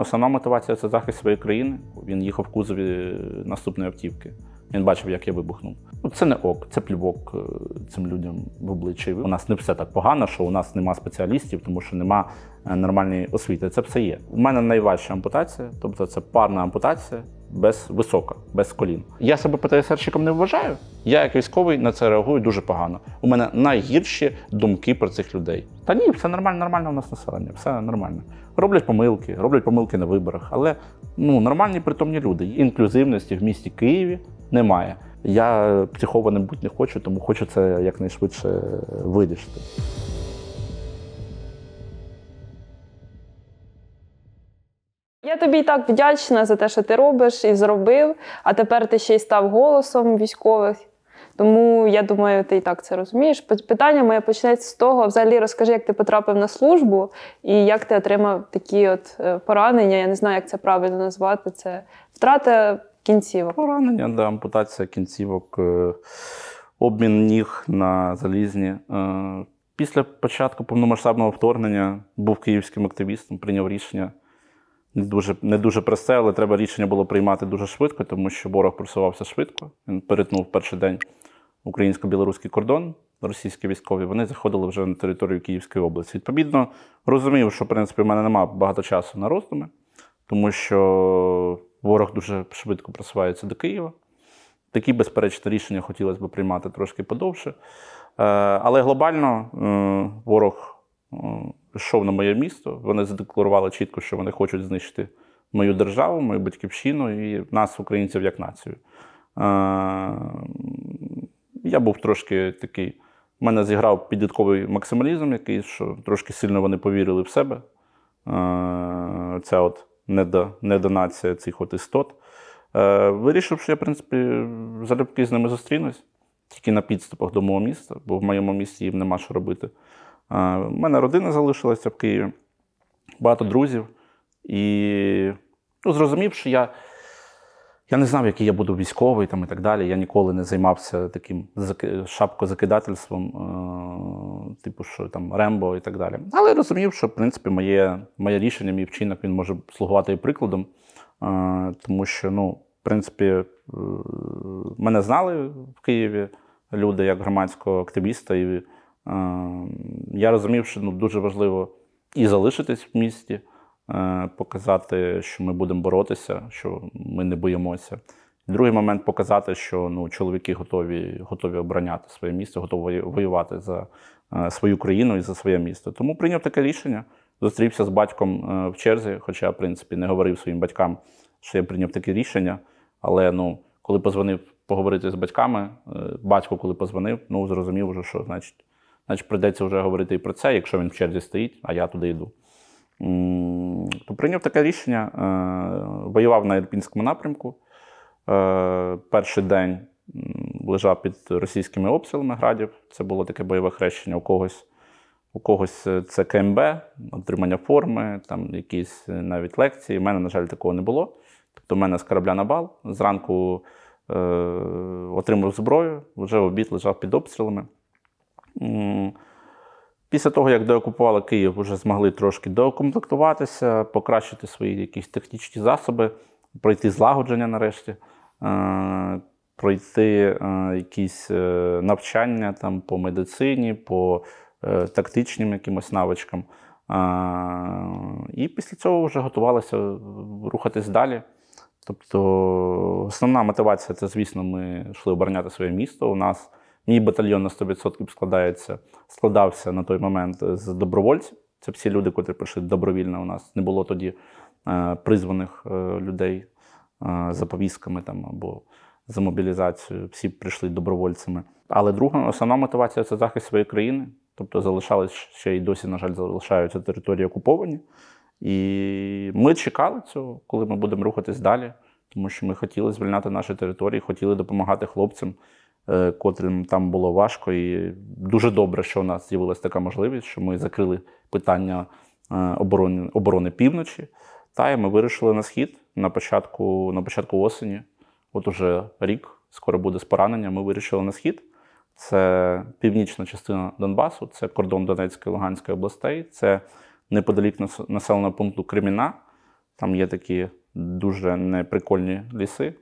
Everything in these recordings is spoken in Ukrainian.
основна мотивація це захист своєї країни. Він їхав в кузові наступної автівки. Він бачив, як я вибухнув. Ну, Це не ок, це плювок е, цим людям в обличчі. У нас не все так погано, що у нас нема спеціалістів, тому що нема е, нормальної освіти. Це все є. У мене найважча ампутація, тобто це парна ампутація без висока, без колін. Я себе ПТСРщиком не вважаю. Я, як військовий, на це реагую дуже погано. У мене найгірші думки про цих людей. Та ні, все нормально, нормально у нас населення, все нормально. Роблять помилки, роблять помилки на виборах, але ну нормальні притомні люди. Інклюзивності в місті Києві немає. Я психованим бути не хочу, тому хочу це якнайшвидше вирішити. Я тобі і так вдячна за те, що ти робиш і зробив, а тепер ти ще й став голосом військових. Тому я думаю, ти і так це розумієш. Питання моє почнеться з того: взагалі розкажи, як ти потрапив на службу і як ти отримав такі от е, поранення. Я не знаю, як це правильно назвати. Це втрата кінцівок. Поранення, да, ампутація кінцівок, е, обмін ніг на залізні. Е, після початку повномасштабного вторгнення був київським активістом, прийняв рішення не дуже не дуже просте, але треба рішення було приймати дуже швидко, тому що ворог просувався швидко. Він перетнув перший день українсько-білоруський кордон, російські військові вони заходили вже на територію Київської області. Відповідно, розумів, що в принципі в мене немає багато часу на роздуми, тому що ворог дуже швидко просувається до Києва. Такі, безперечні, рішення хотілося б приймати трошки подовше. Е, але глобально е, ворог е, йшов на моє місто. Вони задекларували чітко, що вони хочуть знищити мою державу, мою батьківщину і нас, українців, як націю. Я був трошки такий. В мене зіграв підлітковий максималізм, який що трошки сильно вони повірили в себе. Ця от недонація цих от істот. Е, вирішив, що я, в принципі, залюбки з ними зустрінусь, тільки на підступах до мого міста, бо в моєму місті їм нема що робити. У мене родина залишилася в Києві, багато друзів. І ну, зрозумів, що я я не знав, який я буду військовий там, і так далі. Я ніколи не займався таким шапкозакидательством, е, типу що там Рембо і так далі. Але розумів, що в принципі моє моє рішення, мій вчинок він може слугувати і прикладом, е, тому що, ну, в принципі, е, мене знали в Києві люди як громадського активіста. і Е, я розумів, що ну, дуже важливо і залишитись в місті, е, показати, що ми будемо боротися, що ми не боїмося. Другий момент показати, що ну, чоловіки готові готові обороняти своє місто, готові воювати за е, свою країну і за своє місто. Тому прийняв таке рішення. Зустрівся з батьком в черзі, хоча, в принципі, не говорив своїм батькам, що я прийняв таке рішення. Але ну, коли позвонив поговорити з батьками, батько коли позвонив, ну зрозумів, вже, що значить значить прийдеться вже говорити і про це, якщо він в черзі стоїть, а я туди йду. То прийняв таке рішення, е, воював на Ірпінському напрямку. Е, перший день лежав під російськими обстрілами градів. Це було таке бойове хрещення у когось. У когось е, це КМБ, отримання форми, там якісь навіть лекції. У мене, на жаль, такого не було. Тобто, у мене з корабля на бал. Зранку е- отримав зброю, вже в обід лежав під обстрілами. Після того, як деокупували Київ, вже змогли трошки доукомплектуватися, покращити свої якісь технічні засоби, пройти злагодження нарешті, е, пройти е, якісь е, навчання там по медицині, по тактичним якимось навичкам. І після цього вже готувалися рухатись далі. Тобто, основна мотивація це, звісно, ми йшли обороняти своє місто. У нас Мій батальйон на 100% складається, складався на той момент з добровольців. Це всі люди, котрі прийшли добровільно у нас. Не було тоді е, призваних е, людей е, за повістками там або за мобілізацією. Всі прийшли добровольцями. Але друга основна мотивація це захист своєї країни. Тобто залишались ще й досі, на жаль, залишаються території окуповані. І ми чекали цього, коли ми будемо рухатись далі, тому що ми хотіли звільняти наші території, хотіли допомагати хлопцям. Е, котрим там було важко. І дуже добре, що у нас з'явилася така можливість, що ми закрили питання е, оборони оборони півночі. Та і ми вирішили на схід на початку на початку осені. От уже рік, скоро буде з поранення. Ми вирішили на схід. Це північна частина Донбасу, це кордон Донецької та Луганської областей, це неподалік населеного пункту Креміна. Там є такі дуже неприкольні ліси.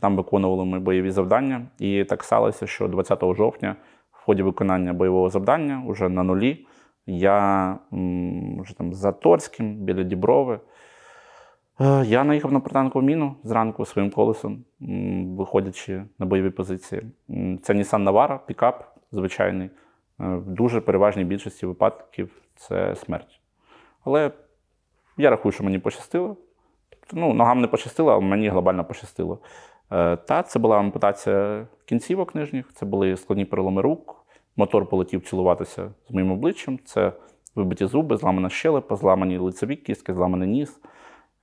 Там виконували ми бойові завдання, і так сталося, що 20 жовтня, в ході виконання бойового завдання, уже на нулі, я вже там за Торським, біля Діброви. Е, я наїхав на протанкову міну зранку своїм колесом, виходячи на бойові позиції. Це Нісан Навара, пікап звичайний. Е, в дуже переважній більшості випадків це смерть. Але я рахую, що мені пощастило. Ну, ногам не пощастило, але мені глобально пощастило. Е, та це була ампутація кінцівок нижніх, це були складні переломи рук, мотор полетів цілуватися з моїм обличчям. Це вибиті зуби, зламана щелепа, зламані лицеві кістки, зламаний ніс,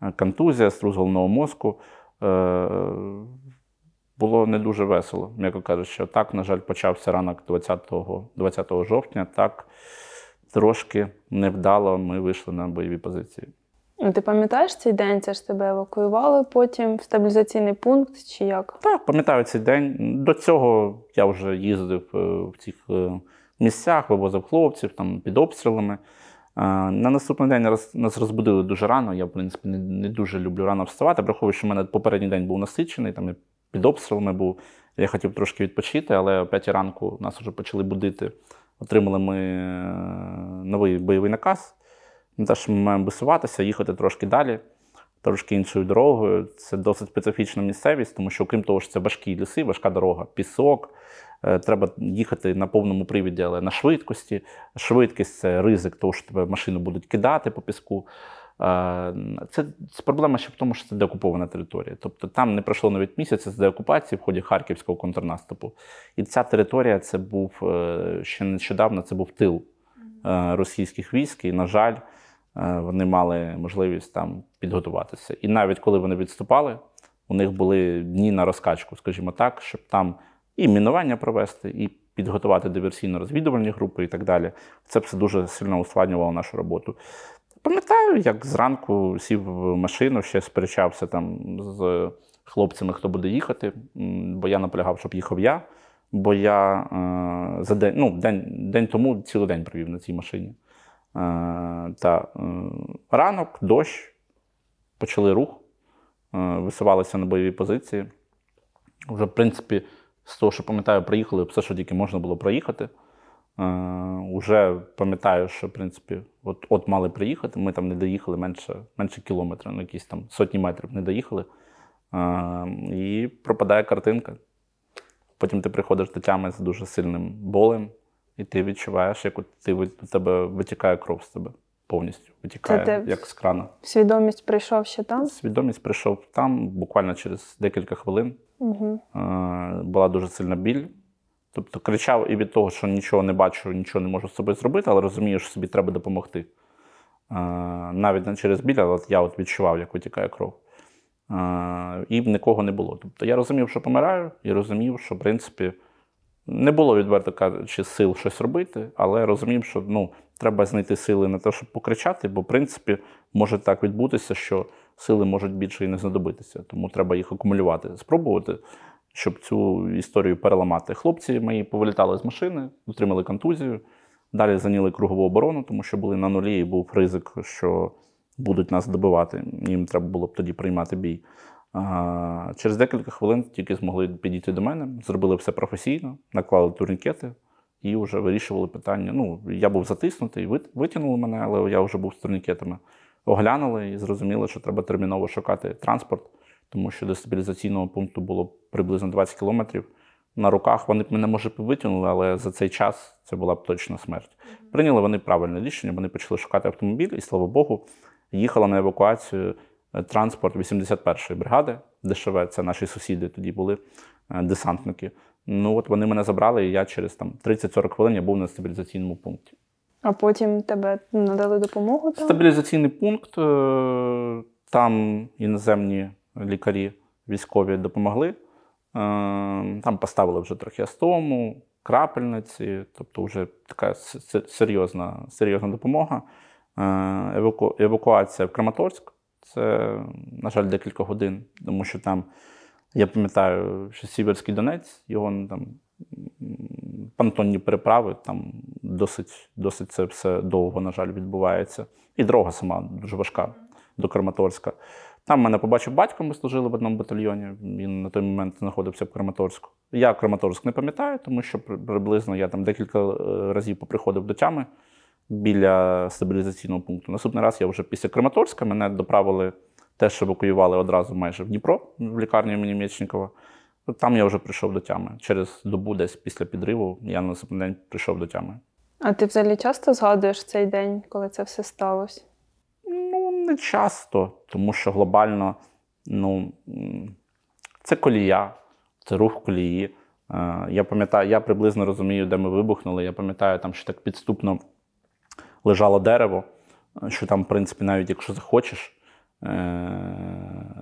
е, контузія, струс головного мозку. Е, було не дуже весело, м'яко кажучи. Так, на жаль, почався ранок 20 20 жовтня. Так трошки невдало ми вийшли на бойові позиції. Ну, ти пам'ятаєш цей день, це ж тебе евакуювали потім в стабілізаційний пункт чи як? Так, пам'ятаю цей день. До цього я вже їздив е, в цих е, місцях, вивозив хлопців там під обстрілами. Е, на наступний день нас розбудили дуже рано. Я, в принципі, не дуже люблю рано вставати. Враховую, що в мене попередній день був насичений, там я під обстрілами був. Я хотів трошки відпочити, але о 5 ранку нас вже почали будити. Отримали ми новий бойовий наказ. Ну, Теж ми маємо висуватися, їхати трошки далі, трошки іншою дорогою. Це досить специфічна місцевість, тому що, окрім того, що це важкі ліси, важка дорога, пісок. Е, треба їхати на повному привіді, але на швидкості. Швидкість це ризик, того, що тебе машину будуть кидати по піску. Е, це проблема ще в тому, що це деокупована територія. Тобто там не пройшло навіть місяця з деокупації в ході харківського контрнаступу. І ця територія це був е, ще нещодавно це був тил російських військ. І, на жаль, Е, вони мали можливість там підготуватися. І навіть коли вони відступали, у них були дні на розкачку, скажімо так, щоб там і мінування провести, і підготувати диверсійно-розвідувальні групи, і так далі. Це все дуже сильно ускладнювало нашу роботу. Пам'ятаю, як зранку сів в машину, ще сперечався там з хлопцями, хто буде їхати, бо я наполягав, щоб їхав я. Бо я е, за день ну, день, день тому цілий день провів на цій машині. Е, та е, Ранок, дощ, почали рух, е, висувалися на бойові позиції. Вже, в принципі, з того, що пам'ятаю, приїхали все, що тільки можна було проїхати. Уже пам'ятаю, що в принципі, от от мали приїхати, ми там не доїхали менше менше кілометра, на ну, якісь там сотні метрів не доїхали. І пропадає картинка. Потім ти приходиш до тями з дуже сильним болем, і ти відчуваєш, як ти від тебе витікає кров з тебе повністю. Витікає Це як з крана. Свідомість прийшов ще там? Свідомість прийшов там, буквально через декілька хвилин. Угу. Була дуже сильна біль. Тобто кричав і від того, що нічого не бачу, нічого не можу з собою зробити, але розумію, що собі треба допомогти. Е, навіть не через біль, але я от відчував, як витікає кров. Е, і нікого не було. Тобто я розумів, що помираю, і розумів, що в принципі. Не було, відверто кажучи, сил щось робити, але розумів, що ну, треба знайти сили на те, щоб покричати, бо, в принципі, може так відбутися, що сили можуть більше і не знадобитися, тому треба їх акумулювати, спробувати, щоб цю історію переламати. Хлопці мої повилітали з машини, отримали контузію, далі зайняли кругову оборону, тому що були на нулі, і був ризик, що будуть нас добивати. Їм треба було б тоді приймати бій. Через декілька хвилин тільки змогли підійти до мене, зробили все професійно, наклали турнікети і вже вирішували питання. Ну, я був затиснутий, витягнули мене, але я вже був з турнікетами. Оглянули і зрозуміли, що треба терміново шукати транспорт, тому що до стабілізаційного пункту було приблизно 20 кілометрів. На руках вони б мене, може, витягнули, але за цей час це була б точна смерть. Прийняли вони правильне рішення, вони почали шукати автомобіль, і слава Богу, їхала на евакуацію Е, транспорт 81-ї бригади, ДШВ, це наші сусіди тоді були, е, десантники. Ну от вони мене забрали, і я через там 30 40 хвилин я був на стабілізаційному пункті. А потім тебе надали допомогу? Там? Стабілізаційний пункт, е, там іноземні лікарі військові допомогли. Там поставили вже трахеастому, крапельниці, тобто вже така серйозна серйозна допомога. Еваку... Евакуація в Краматорськ. Це, на жаль, декілька годин, тому що там, я пам'ятаю, що Сіверський Донець, його ну, там пантонні переправи, там досить досить це все довго, на жаль, відбувається. І дорога сама дуже важка до Краматорська. Там мене побачив батько, ми служили в одному батальйоні. Він на той момент знаходився в Краматорську. Я Краматорськ не пам'ятаю, тому що приблизно я там декілька е, разів поприходив до тями біля стабілізаційного пункту. Наступний раз я вже після Краматорська мене доправили те, що евакуювали одразу майже в Дніпро в лікарню імені Мєчнікова. Ну, там я вже прийшов до тями. Через добу, десь після підриву, я на наступний день прийшов до тями. А ти взагалі часто згадуєш цей день, коли це все сталося? Ну, не часто, тому що глобально ну, це колія, це рух колії. Е, я пам'ятаю, я приблизно розумію, де ми вибухнули. Я пам'ятаю, там що так підступно лежало дерево, е, що там, в принципі, навіть якщо захочеш. Е,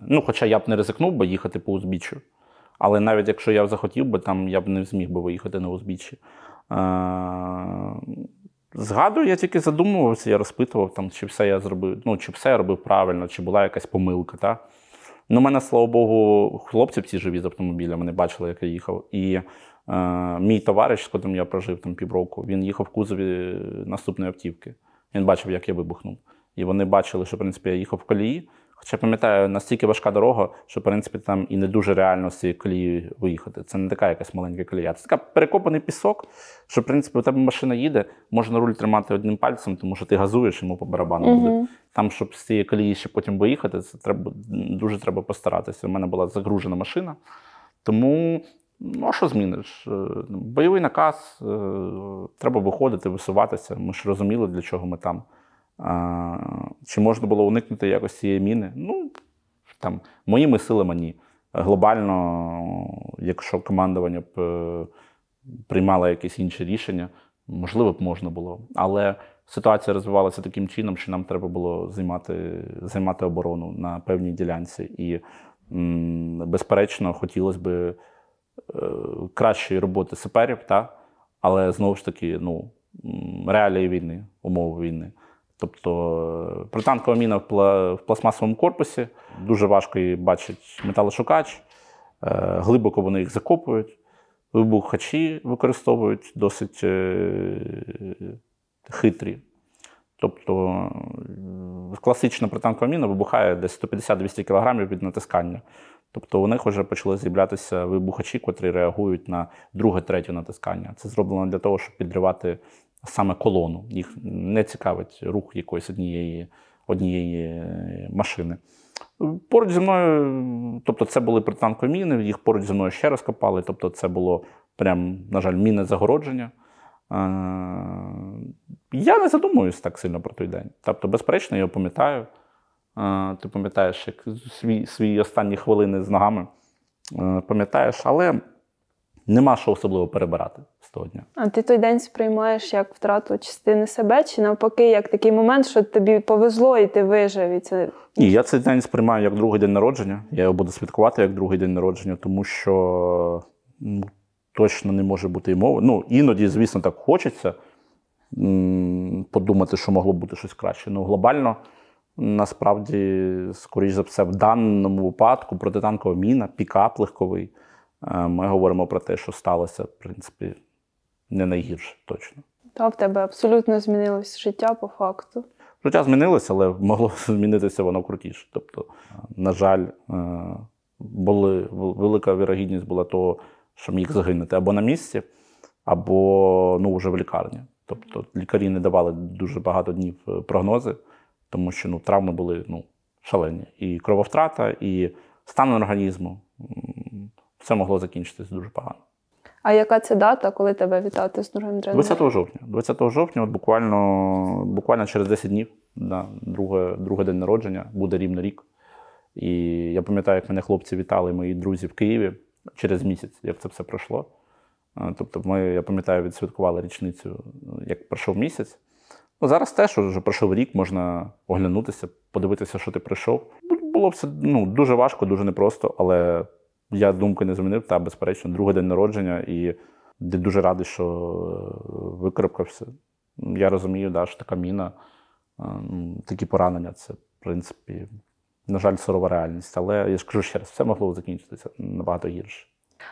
ну, Хоча я б не ризикнув би їхати по узбіччю. Але навіть якщо я б захотів би, там я б не зміг би виїхати на узбіччі. Е, згадую, я тільки задумувався, я розпитував, там, чи все я зробив, ну, чи все я робив правильно, чи була якась помилка. Та? Ну, мене, слава Богу, хлопці всі живі з автомобіля, вони бачили, як я їхав. І Е, мій товариш, з котрим я прожив там півроку, він їхав в кузові наступної автівки. Він бачив, як я вибухнув. І вони бачили, що в принципі я їхав в колії. Хоча пам'ятаю, настільки важка дорога, що в принципі там і не дуже реально з цієї колії виїхати. Це не така якась маленька колія. Це така перекопаний пісок, що в принципі у тебе машина їде, можна руль тримати одним пальцем, тому що ти газуєш йому по барабану. Uh Там, щоб з цієї колії ще потім виїхати, це треба дуже треба постаратися. У мене була загружена машина. Тому Ну, а що зміниш? Е, ну, бойовий наказ, е, треба виходити, висуватися. Ми ж розуміли, для чого ми там. Чи можна було уникнути якось цієї міни? Ну, там, моїми силами ні. Глобально, якщо командування б е, приймало якісь інші рішення, можливо б можна було. Але ситуація розвивалася таким чином, що нам треба було займати, займати оборону на певній ділянці. І, безперечно, хотілося б. Е, кращої роботи саперів, та? але знову ж таки ну, реалії війни, умови війни. Тобто е, протанкова міна в пластмасовому корпусі, дуже важко її бачить металошукач, е, глибоко вони їх закопують, вибухачі використовують досить хитрі. Тобто класична протанкова міна вибухає десь 150-200 кг від натискання. Тобто у них вже почали з'являтися вибухачі, котрі реагують на друге, третє натискання. Це зроблено для того, щоб підривати саме колону. Їх не цікавить рух якоїсь однієї однієї е, машини. Поруч зі мною, тобто це були пританкові міни, їх поруч зі мною ще раз копали. Тобто, це було прям, на жаль, міне загородження. Е, я не задумуюсь так сильно про той день. Тобто, безперечно, я пам'ятаю. Ти пам'ятаєш як свій, свої останні хвилини з ногами, пам'ятаєш, але нема що особливо перебирати з того дня. А ти той день сприймаєш як втрату частини себе, чи навпаки, як такий момент, що тобі повезло і ти вижив. І це... Ні, я цей день сприймаю як другий день народження. Я його буду святкувати як другий день народження, тому що ну, точно не може бути і мови. Ну, іноді, звісно, так хочеться м- подумати, що могло бути щось краще. Ну, глобально. Насправді, скоріш за все, в даному випадку протитанкова міна, пікап легковий. Е, ми говоримо про те, що сталося, в принципі, не найгірше точно. Та в тебе абсолютно змінилось життя по факту. Життя змінилося, але могло змінитися воно крутіше. Тобто, на жаль, е, були, велика вірогідність була того, що міг загинути або на місці, або ну, вже в лікарні. Тобто лікарі не давали дуже багато днів е, прогнози тому що ну, травми були ну, шалені. І крововтрата, і стан організму все могло закінчитися дуже погано. А яка це дата, коли тебе вітати з другим тренером? 20 жовтня. 20 жовтня, от буквально буквально через 10 днів, на друге, другий день народження, буде рівно рік. І я пам'ятаю, як мене хлопці вітали, мої друзі в Києві через місяць, як це все пройшло. Е, тобто, ми, я пам'ятаю, відсвяткували річницю, е, як пройшов місяць. Ну, Зараз теж вже пройшов рік, можна оглянутися, подивитися, що ти прийшов. Було все ну, дуже важко, дуже непросто, але я думки не змінив. Та, безперечно, другий день народження, і дуже радий, що е, викарабкався. Я розумію, да, що така міна, е, ну, такі поранення це, в принципі, на жаль, сурова реальність. Але я ж кажу ще раз, все могло закінчитися набагато гірше.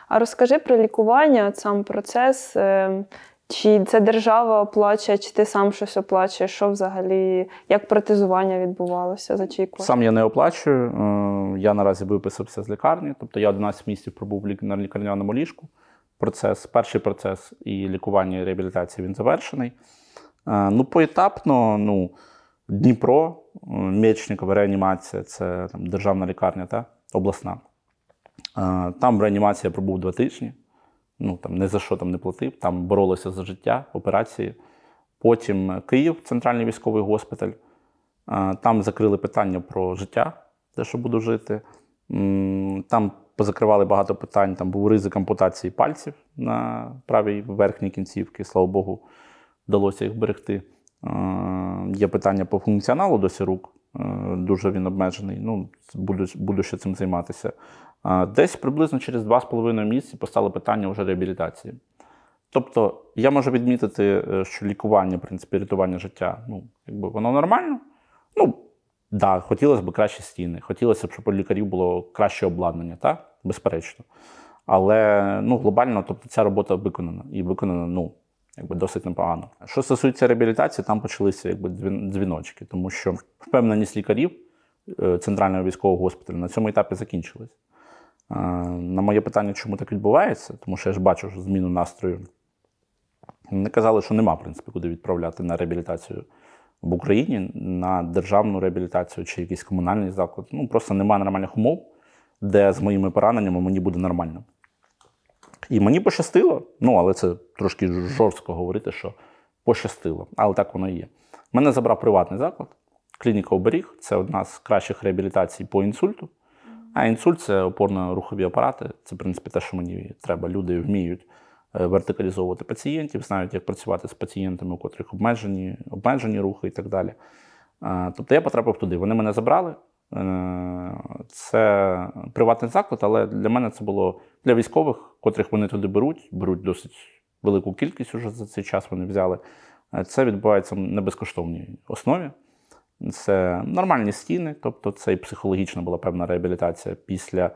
А розкажи про лікування, сам процес, ем, чи це держава оплачує, чи ти сам щось оплачуєш? Що взагалі, як протезування відбувалося? За чий кошт? Сам я не оплачую. Е, я наразі виписався з лікарні, тобто я 11 місяців пробув на лікарняному ліжку. Процес, перший процес і лікування і реабілітації він завершений. Е, ну, поетапно, ну, Дніпро, е, Мєчникова реанімація це там, державна лікарня та обласна. Там реанімація пробув два тижні ну там не за що там не платив, там боролися за життя, операції. Потім е, Київ, центральний військовий госпіталь. Е, там закрили питання про життя, те, що буду жити. Там позакривали багато питань, там був ризик ампутації пальців на правій верхній кінцівці, слава Богу, вдалося їх берегти. Е, є питання по функціоналу досі рук, дуже він обмежений. Ну, Буду буду ще цим займатися. Десь приблизно через 2,5 місяці постало питання вже реабілітації. Тобто, я можу відмітити, е, що лікування, в принципі, рятування життя, ну, якби воно нормально. Ну, так, да, хотілося б кращі стіни, хотілося б, щоб у лікарів було краще обладнання, так? безперечно. Але ну, глобально тобто, ця робота виконана і виконана ну, якби досить непогано. Що стосується реабілітації, там почалися якби, дзвіночки, тому що впевненість лікарів е, Центрального військового госпіталю на цьому етапі закінчилась. Е, на моє питання, чому так відбувається, тому що я ж бачу зміну настрою. Вони казали, що нема, в принципі, куди відправляти на реабілітацію в Україні, на державну реабілітацію чи якийсь комунальний заклад. Ну, просто немає нормальних умов, де з моїми пораненнями мені буде нормально. І мені пощастило, ну, але це трошки жорстко говорити, що пощастило, але так воно і є. Мене забрав приватний заклад, клініка оберіг це одна з кращих реабілітацій по інсульту. А інсульт це опорно-рухові апарати. Це, в принципі, те, що мені треба. Люди вміють е, вертикалізовувати пацієнтів, знають, як працювати з пацієнтами, у котрих обмежені, обмежені рухи і так далі. Е, тобто я потрапив туди. Вони мене забрали. Е, це приватний заклад, але для мене це було для військових, котрих вони туди беруть, беруть досить велику кількість уже за цей час вони взяли. Це відбувається на безкоштовній основі. Це нормальні стіни, тобто це і психологічна була певна реабілітація після.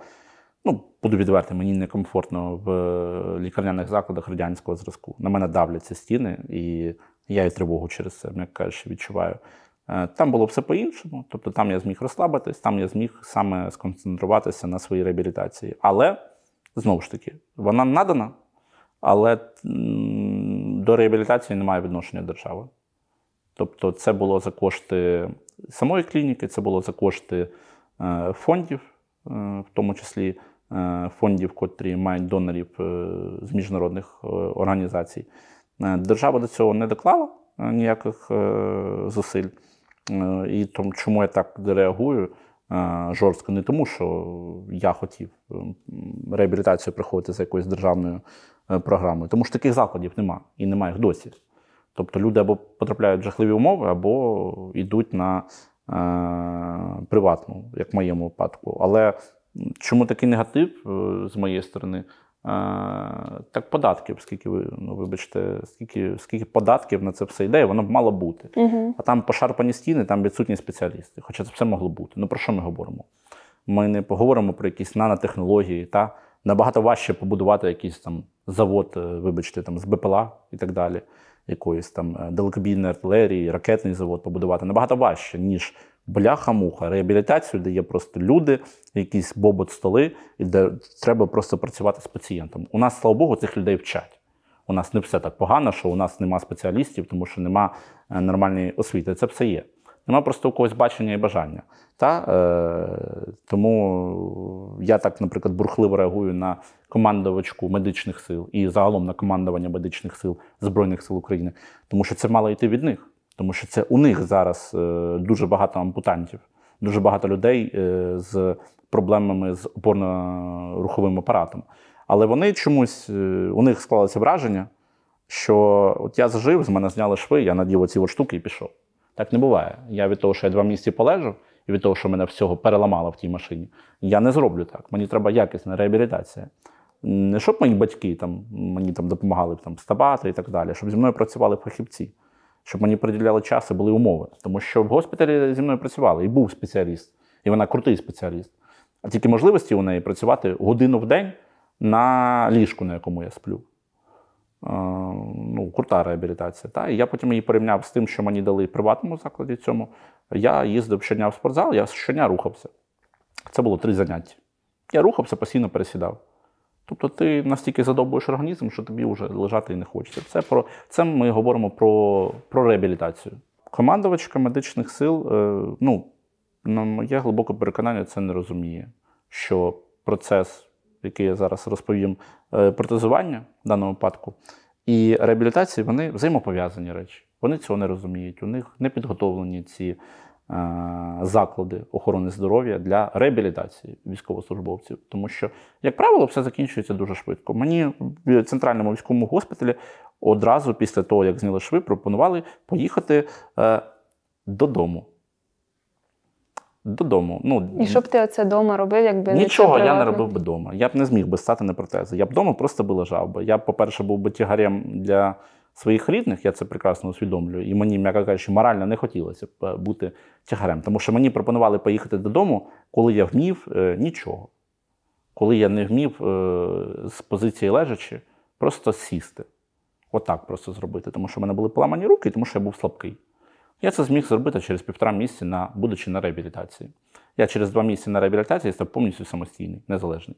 Ну, буду відверти, мені некомфортно в е, лікарняних закладах радянського зразку. На мене давляться стіни, і я і тривогу через це, як кажучи, відчуваю. Е, там було все по-іншому, тобто там я зміг розслабитись, там я зміг саме сконцентруватися на своїй реабілітації. Але знову ж таки, вона надана, але до реабілітації немає відношення держави. Тобто, це було за кошти самої клініки, це було за кошти е, фондів, е, в тому числі е, фондів, котрі мають донорів з міжнародних організацій. Держава до цього не доклала ніяких зусиль. І тому, чому я так реагую жорстко, не тому, що я хотів ем, реабілітацію приходити за якоюсь державною програмою, тому що таких закладів немає і немає їх досі. Тобто люди або потрапляють в жахливі умови, або йдуть на е, приватну, як в моєму випадку. Але чому такий негатив е, з моєї сторони? Е, так податків, скільки ви ну, вибачте, скільки скільки податків на це все йде, воно б мало бути. Угу. А там пошарпані стіни, там відсутні спеціалісти. Хоча це все могло бути. Ну про що ми говоримо? Ми не поговоримо про якісь нанотехнології. та Набагато важче побудувати якийсь там завод, е, вибачте, там з БПЛА і так далі якоїсь там е, далекобійної артилерії, ракетний завод побудувати набагато важче, ніж бляха-муха. Реабілітацію, де є просто люди, якісь бобот столи, і де треба просто працювати з пацієнтом. У нас, слава Богу, цих людей вчать. У нас не все так погано, що у нас нема спеціалістів, тому що нема е, нормальної освіти. Це все є. Нема просто у когось бачення і бажання. Та? Е, Тому я так, наприклад, бурхливо реагую на командувачку медичних сил і загалом на командування медичних сил Збройних сил України, тому що це мало йти від них, тому що це у них зараз е, дуже багато ампутантів, дуже багато людей е, з проблемами з опорно-руховим апаратом. Але вони чомусь, е, у них склалося враження, що от я зажив, з мене зняли шви, я надів оці от штуки і пішов. Так не буває. Я від того, що я два місяці полежу, і від того, що мене всього переламало в тій машині, я не зроблю так. Мені треба якісна реабілітація. Не щоб мої батьки там, мені там допомагали там, ставати і так далі, щоб зі мною працювали фахівці, щоб мені приділяли час і були умови. Тому що в госпіталі зі мною працювали і був спеціаліст, і вона крутий спеціаліст. А тільки можливості у неї працювати годину в день на ліжку, на якому я сплю. Е, ну, крута реабілітація. Та? І я потім її порівняв з тим, що мені дали в приватному закладі цьому. Я їздив щодня в спортзал, я щодня рухався. Це було три заняття. Я рухався, постійно пересідав. Тобто ти настільки задовбуєш організм, що тобі вже лежати і не хочеться. Це про це ми говоримо про про реабілітацію. Командувачка медичних сил, е, ну, на моє глибоке переконання, це не розуміє, що процес які я зараз розповім, е, протезування в даному випадку, і реабілітації вони взаємопов'язані речі. Вони цього не розуміють. У них не підготовлені ці е, заклади охорони здоров'я для реабілітації військовослужбовців. Тому що, як правило, все закінчується дуже швидко. Мені в центральному військовому госпіталі одразу після того, як зняли шви, пропонували поїхати е, додому. Додому. Ну, І що б ти оце вдома робив, якби Нічого не я не робив би вдома. Я б не зміг би стати на протези. Я б вдома просто би лежав би. Я, по-перше, був би тягарем для своїх рідних, я це прекрасно усвідомлюю. І мені, м'яко кажучи, морально не хотілося б е, бути тягарем. Тому що мені пропонували поїхати додому, коли я вмів е, нічого. Коли я не вмів е, з позиції лежачи, просто сісти. Отак От просто зробити. Тому що в мене були поламані руки, тому що я був слабкий. Я це зміг зробити через півтора місяці, на, будучи на реабілітації. Я через два місяці на реабілітації став повністю самостійний, незалежний.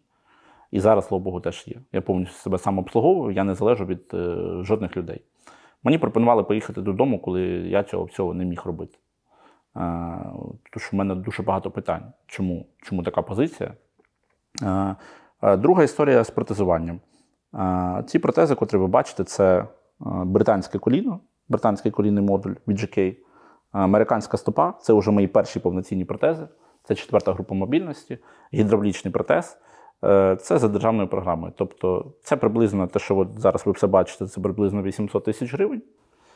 І зараз, слава Богу, теж є. Я повністю себе самообслуговую, я не залежу від е, жодних людей. Мені пропонували поїхати додому, коли я цього всього не міг робити. Е, тому що в мене дуже багато питань, чому чому така позиція. Е, е друга історія з протезуванням. Е, ці протези, котрі ви бачите, це е, британське коліно, британський колінний модуль від GK. Американська стопа це вже мої перші повноцінні протези. Це четверта група мобільності, гідравлічний протез. Е, це за державною програмою. Тобто, це приблизно те, що от зараз ви все бачите, це приблизно 800 тисяч гривень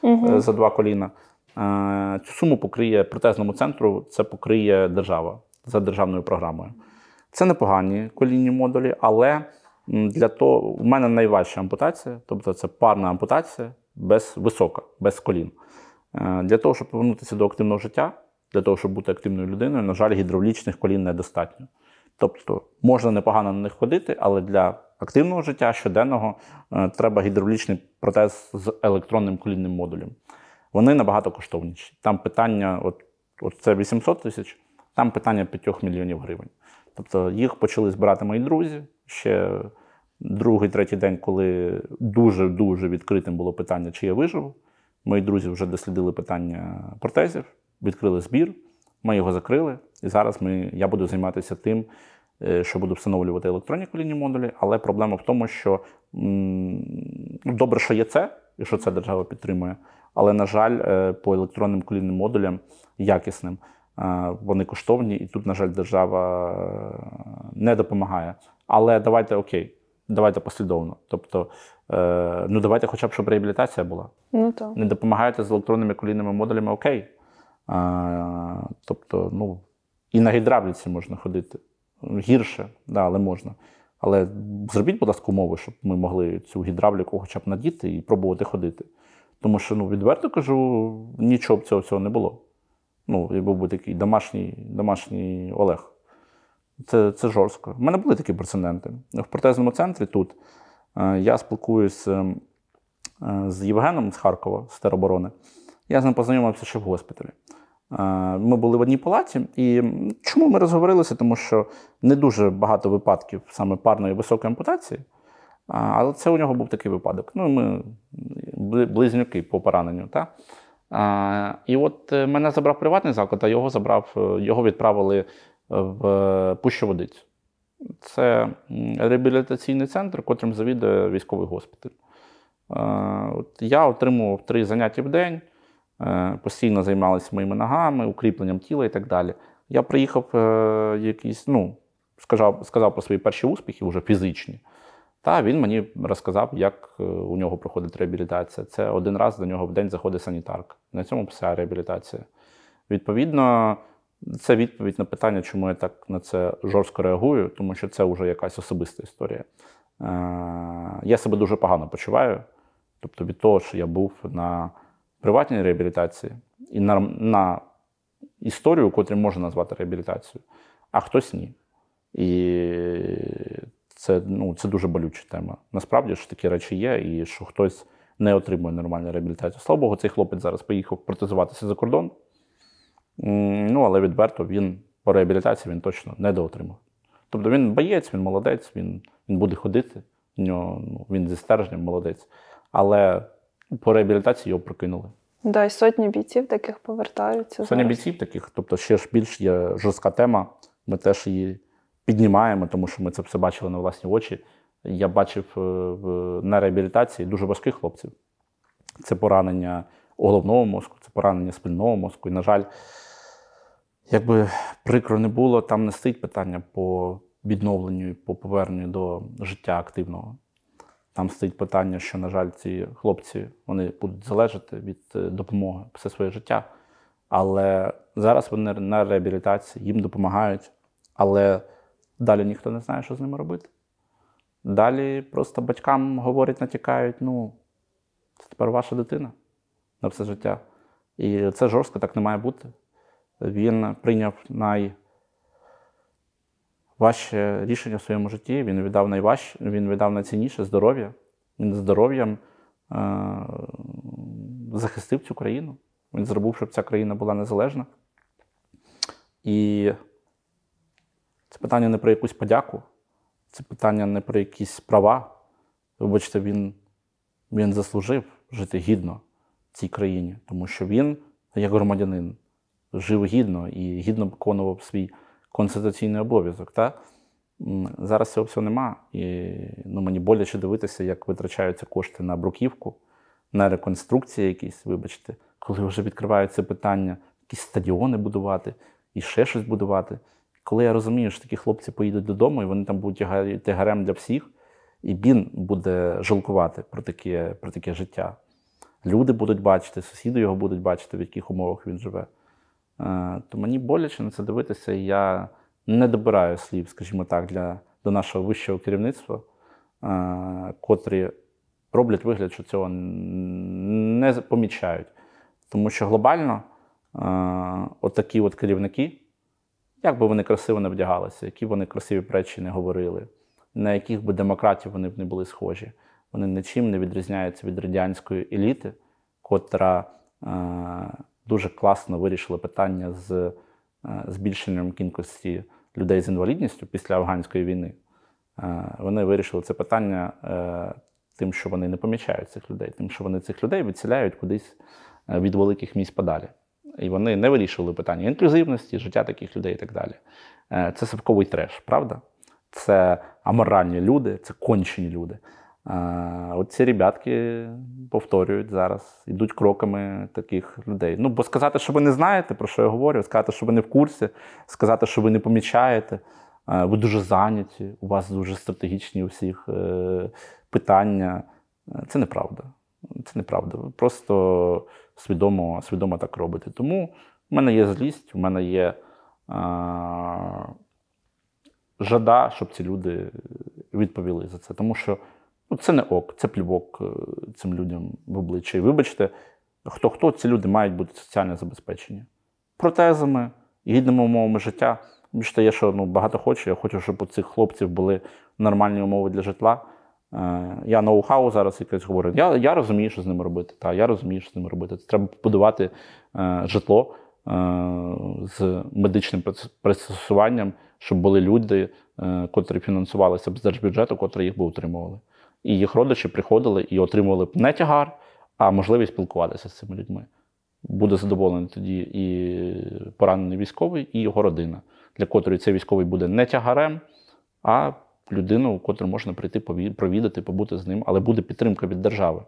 угу. за два коліна. Е, цю суму покриє протезному центру, це покриє держава за державною програмою. Це непогані колінні модулі, але для того в мене найважча ампутація, тобто це парна ампутація без висока, без колін. Е, для того, щоб повернутися до активного життя, для того, щоб бути активною людиною, на жаль, гідравлічних колін недостатньо. Тобто можна непогано на них ходити, але для активного життя щоденного е, треба гідравлічний протез з електронним колінним модулем. Вони набагато коштовніші. Там питання, от, от це 800 тисяч, там питання 5 мільйонів гривень. Тобто їх почали збирати мої друзі ще другий-третій день, коли дуже-дуже відкритим було питання, чи я виживу. Мої друзі вже дослідили питання протезів, відкрили збір, ми його закрили. І зараз ми, я буду займатися тим, е, що буду встановлювати електронні лінії модулі, але проблема в тому, що м добре, що є це, і що це держава підтримує. Але, на жаль, е, по електронним колінним модулям якісним е, вони коштовні, і тут, на жаль, держава не допомагає. Але давайте окей, давайте послідовно. Тобто Е, ну, давайте, хоча б щоб реабілітація була. Ну то не допомагаєте з електронними колійними модулями, окей. А, е, Тобто, ну і на гідравліці можна ходити гірше, да, але можна. Але зробіть, будь ласка, умови, щоб ми могли цю гідравліку хоча б надіти і пробувати ходити. Тому що, ну, відверто кажу, нічого б цього всього не було. Ну, я був би такий домашній домашній Олег. Це це жорстко. У мене були такі прецеденти. В протезному центрі тут Е, я спілкуюся е, е, з Євгеном з Харкова, з тероборони. Я з ним познайомився ще в госпіталі. Ми були в одній палаті, і чому ми розговорилися? Тому що не дуже багато випадків саме парної високої ампутації, але це у нього був такий випадок. Ну, ми близнюки по пораненню. Та? І от мене забрав приватний заклад, а його забрав, його відправили в Пущу Водицю. Це реабілітаційний центр, котрим завідує військовий госпіталь. Е, я отримував три заняття в день, е, постійно займалися моїми ногами, укріпленням тіла і так далі. Я приїхав е, якийсь, ну, сказав сказав про свої перші успіхи, вже фізичні. Та він мені розказав, як у нього проходить реабілітація. Це один раз до нього в день заходить санітарка. На цьому вся реабілітація. Відповідно, це відповідь на питання, чому я так на це жорстко реагую, тому що це вже якась особиста історія. Е, я себе дуже погано почуваю. Тобто, від того, що я був на приватній реабілітації і на на історію, котрі можна назвати реабілітацією, а хтось ні. І це ну, це дуже болюча тема. Насправді що такі речі є, і що хтось не отримує нормальну реабілітацію. Слава Богу, цей хлопець зараз поїхав протезуватися за кордон. Ну, але відверто він по реабілітації він точно не доотримав. Тобто він боєць, він молодець, він він буде ходити, в нього, ну, він зі стержнем молодець. Але по реабілітації його прокинули. Да, і сотні бійців таких повертаються. Сотні зараз. бійців таких, тобто ще ж більш є жорстка тема. Ми теж її піднімаємо, тому що ми це все бачили на власні очі. Я бачив е, на реабілітації дуже важких хлопців. Це поранення головного мозку, це поранення спільного мозку. І, на жаль, Якби прикро не було, там не стоїть питання по відновленню і по поверненню до життя активного. Там стоїть питання, що, на жаль, ці хлопці вони будуть залежати від е, допомоги все своє життя. Але зараз вони на реабілітації, їм допомагають. Але далі ніхто не знає, що з ними робити. Далі просто батькам говорять, натякають: ну, це тепер ваша дитина на все життя. І це жорстко так не має бути він прийняв найважче рішення в своєму житті. Він віддав найважче, він віддав найцінніше здоров'я. Він здоров'ям е захистив цю країну. Він зробив, щоб ця країна була незалежна. І це питання не про якусь подяку, це питання не про якісь права. Вибачте, він, він заслужив жити гідно в цій країні, тому що він, як громадянин, жив гідно і гідно виконував свій конституційний обов'язок. Та? Зараз цього всього нема. І ну, мені боляче дивитися, як витрачаються кошти на бруківку, на реконструкції якісь, вибачте, коли вже відкриваються питання, якісь стадіони будувати і ще щось будувати. Коли я розумію, що такі хлопці поїдуть додому, і вони там будуть тягарем для всіх, і він буде жалкувати про таке, про таке життя. Люди будуть бачити, сусіди його будуть бачити, в яких умовах він живе. Е, то мені боляче на це дивитися, і я не добираю слів, скажімо так, для, до нашого вищого керівництва, е, котрі роблять вигляд, що цього не помічають. Тому що глобально е, отакі от керівники, як би вони красиво не вдягалися, які б вони красиві пречі не говорили, на яких би демократів вони б не були схожі, вони нічим не відрізняються від радянської еліти, котра дуже класно вирішили питання з е, збільшенням кількості людей з інвалідністю після афганської війни. Е, вони вирішили це питання е, тим, що вони не помічають цих людей, тим, що вони цих людей відсіляють кудись від великих місць подалі. І вони не вирішили питання інклюзивності, життя таких людей і так далі. Це сапковий треш, правда? Це аморальні люди, це кончені люди. А, От ці ребятки повторюють зараз, йдуть кроками таких людей. Ну, бо сказати, що ви не знаєте, про що я говорю, сказати, що ви не в курсі, сказати, що ви не помічаєте, ви дуже зайняті, у вас дуже стратегічні усіх е, питання. Це неправда. Це неправда. Ви просто свідомо свідомо так робите. Тому в мене є злість, у мене є а, жада, щоб ці люди відповіли за це. Тому що. Ну, Це не ок, це плювок е, цим людям в обличчя. І вибачте, хто хто ці люди мають бути соціально забезпечені протезами, гідними умовами життя. Більш те, я що ну, багато хочу. Я хочу, щоб у цих хлопців були нормальні умови для житла. Е, я ноу-хау зараз якось говорю. Я я розумію, що з ними робити. Та, Я розумію, що з ними робити. Це треба побудувати е, житло е, з медичним пристосуванням, щоб були люди, е, котрі фінансувалися з держбюджету, котрі їх би утримували і їх родичі приходили і отримували б не тягар, а можливість спілкуватися з цими людьми. Буде задоволений тоді і поранений військовий, і його родина, для котрої цей військовий буде не тягарем, а людину, у котру можна прийти провідати, побути з ним, але буде підтримка від держави.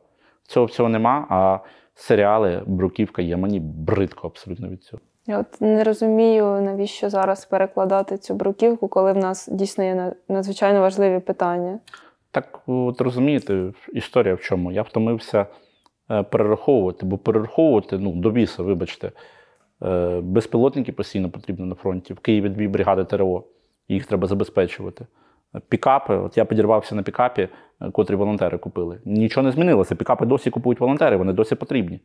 Цього всього нема. А серіали Бруківка є мені бридко абсолютно від цього. Я От не розумію, навіщо зараз перекладати цю бруківку, коли в нас дійсно є надзвичайно важливі питання. Так от розумієте, історія в чому? Я втомився е, перераховувати, бо перераховувати ну, до біса, вибачте, е, безпілотники постійно потрібні на фронті. В Києві дві бригади ТРО, їх треба забезпечувати. Пікапи, от я підірвався на пікапі, е, котрі волонтери купили. Нічого не змінилося. Пікапи досі купують волонтери, вони досі потрібні.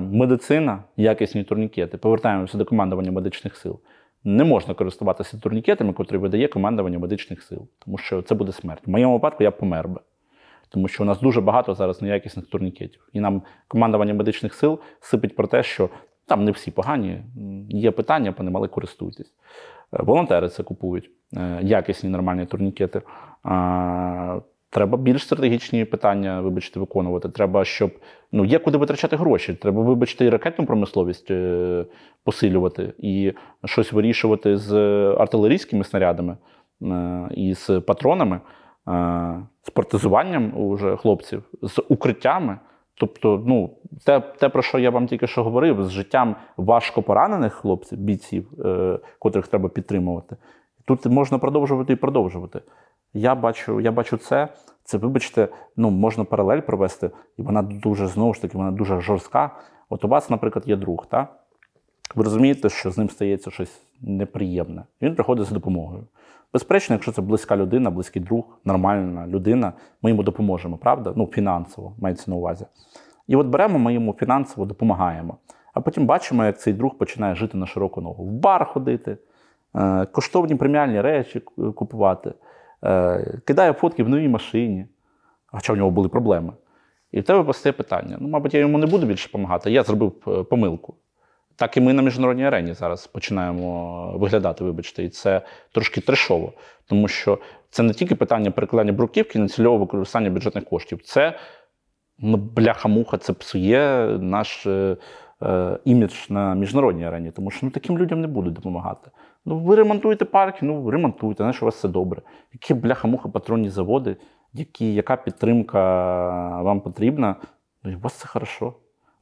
Медицина, якісні турнікети. Повертаємося до командування медичних сил не можна користуватися турнікетами, котрі видає командування медичних сил, тому що це буде смерть. В моєму випадку я помер би, тому що у нас дуже багато зараз неякісних турнікетів. І нам командування медичних сил сипить про те, що там не всі погані, є питання, пане мали, користуйтесь. Е, волонтери це купують, е, якісні нормальні турнікети. Треба більш стратегічні питання, вибачте, виконувати. Треба, щоб ну є куди витрачати гроші. Треба, вибачте, і ракетну промисловість е, посилювати, і щось вирішувати з артилерійськими снарядами, е, і з патронами, е, з партизуванням уже хлопців, з укриттями. Тобто, ну, те, те, про що я вам тільки що говорив, з життям важко поранених хлопців, бійців, котрих треба підтримувати. Тут можна продовжувати і продовжувати. Я бачу я бачу це. Це, вибачте, ну, можна паралель провести, і вона дуже знову ж таки вона дуже жорстка. От у вас, наприклад, є друг, та? ви розумієте, що з ним стається щось неприємне. Він приходить за допомогою. Безперечно, якщо це близька людина, близький друг, нормальна людина, ми йому допоможемо, правда? Ну, фінансово, мається на увазі. І от беремо, ми йому фінансово допомагаємо. А потім бачимо, як цей друг починає жити на широку ногу. В бар ходити. Е, коштовні преміальні речі купувати, е, кидає фотки в новій машині, хоча в нього були проблеми. І в тебе постає питання: ну, мабуть, я йому не буду більше допомагати, я зробив е, помилку. Так і ми на міжнародній арені зараз починаємо виглядати, вибачте, і це трошки трешово, тому що це не тільки питання перекладання бруківки, і нецільового використання бюджетних коштів. Це ну, бляха-муха, це псує наш е, е, імідж на міжнародній арені, тому що ну, таким людям не будуть допомагати. Ну, ви ремонтуєте парки, ну ремонтуйте, знаєш, у вас все добре. Які бляха-муха патронні заводи, які, яка підтримка вам потрібна, ну, у вас все хорошо.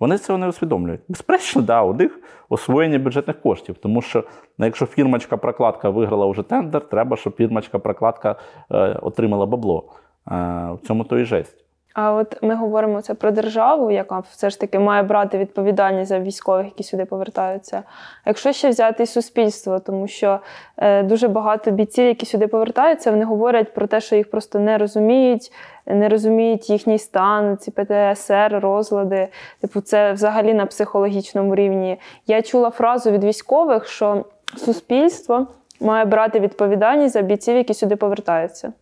Вони цього не усвідомлюють. Безперечно, да, у них освоєння бюджетних коштів. Тому що ну, якщо фірмочка-прокладка виграла вже тендер, треба, щоб фірмочка-прокладка е, отримала бабло. Е, в цьому то і жесть. А от ми говоримо це про державу, яка все ж таки має брати відповідальність за військових, які сюди повертаються. якщо ще взяти і суспільство, тому що е, дуже багато бійців, які сюди повертаються, вони говорять про те, що їх просто не розуміють, не розуміють їхній стан, ці ПТСР, розлади. Типу, це взагалі на психологічному рівні. Я чула фразу від військових, що суспільство має брати відповідальність за бійців, які сюди повертаються.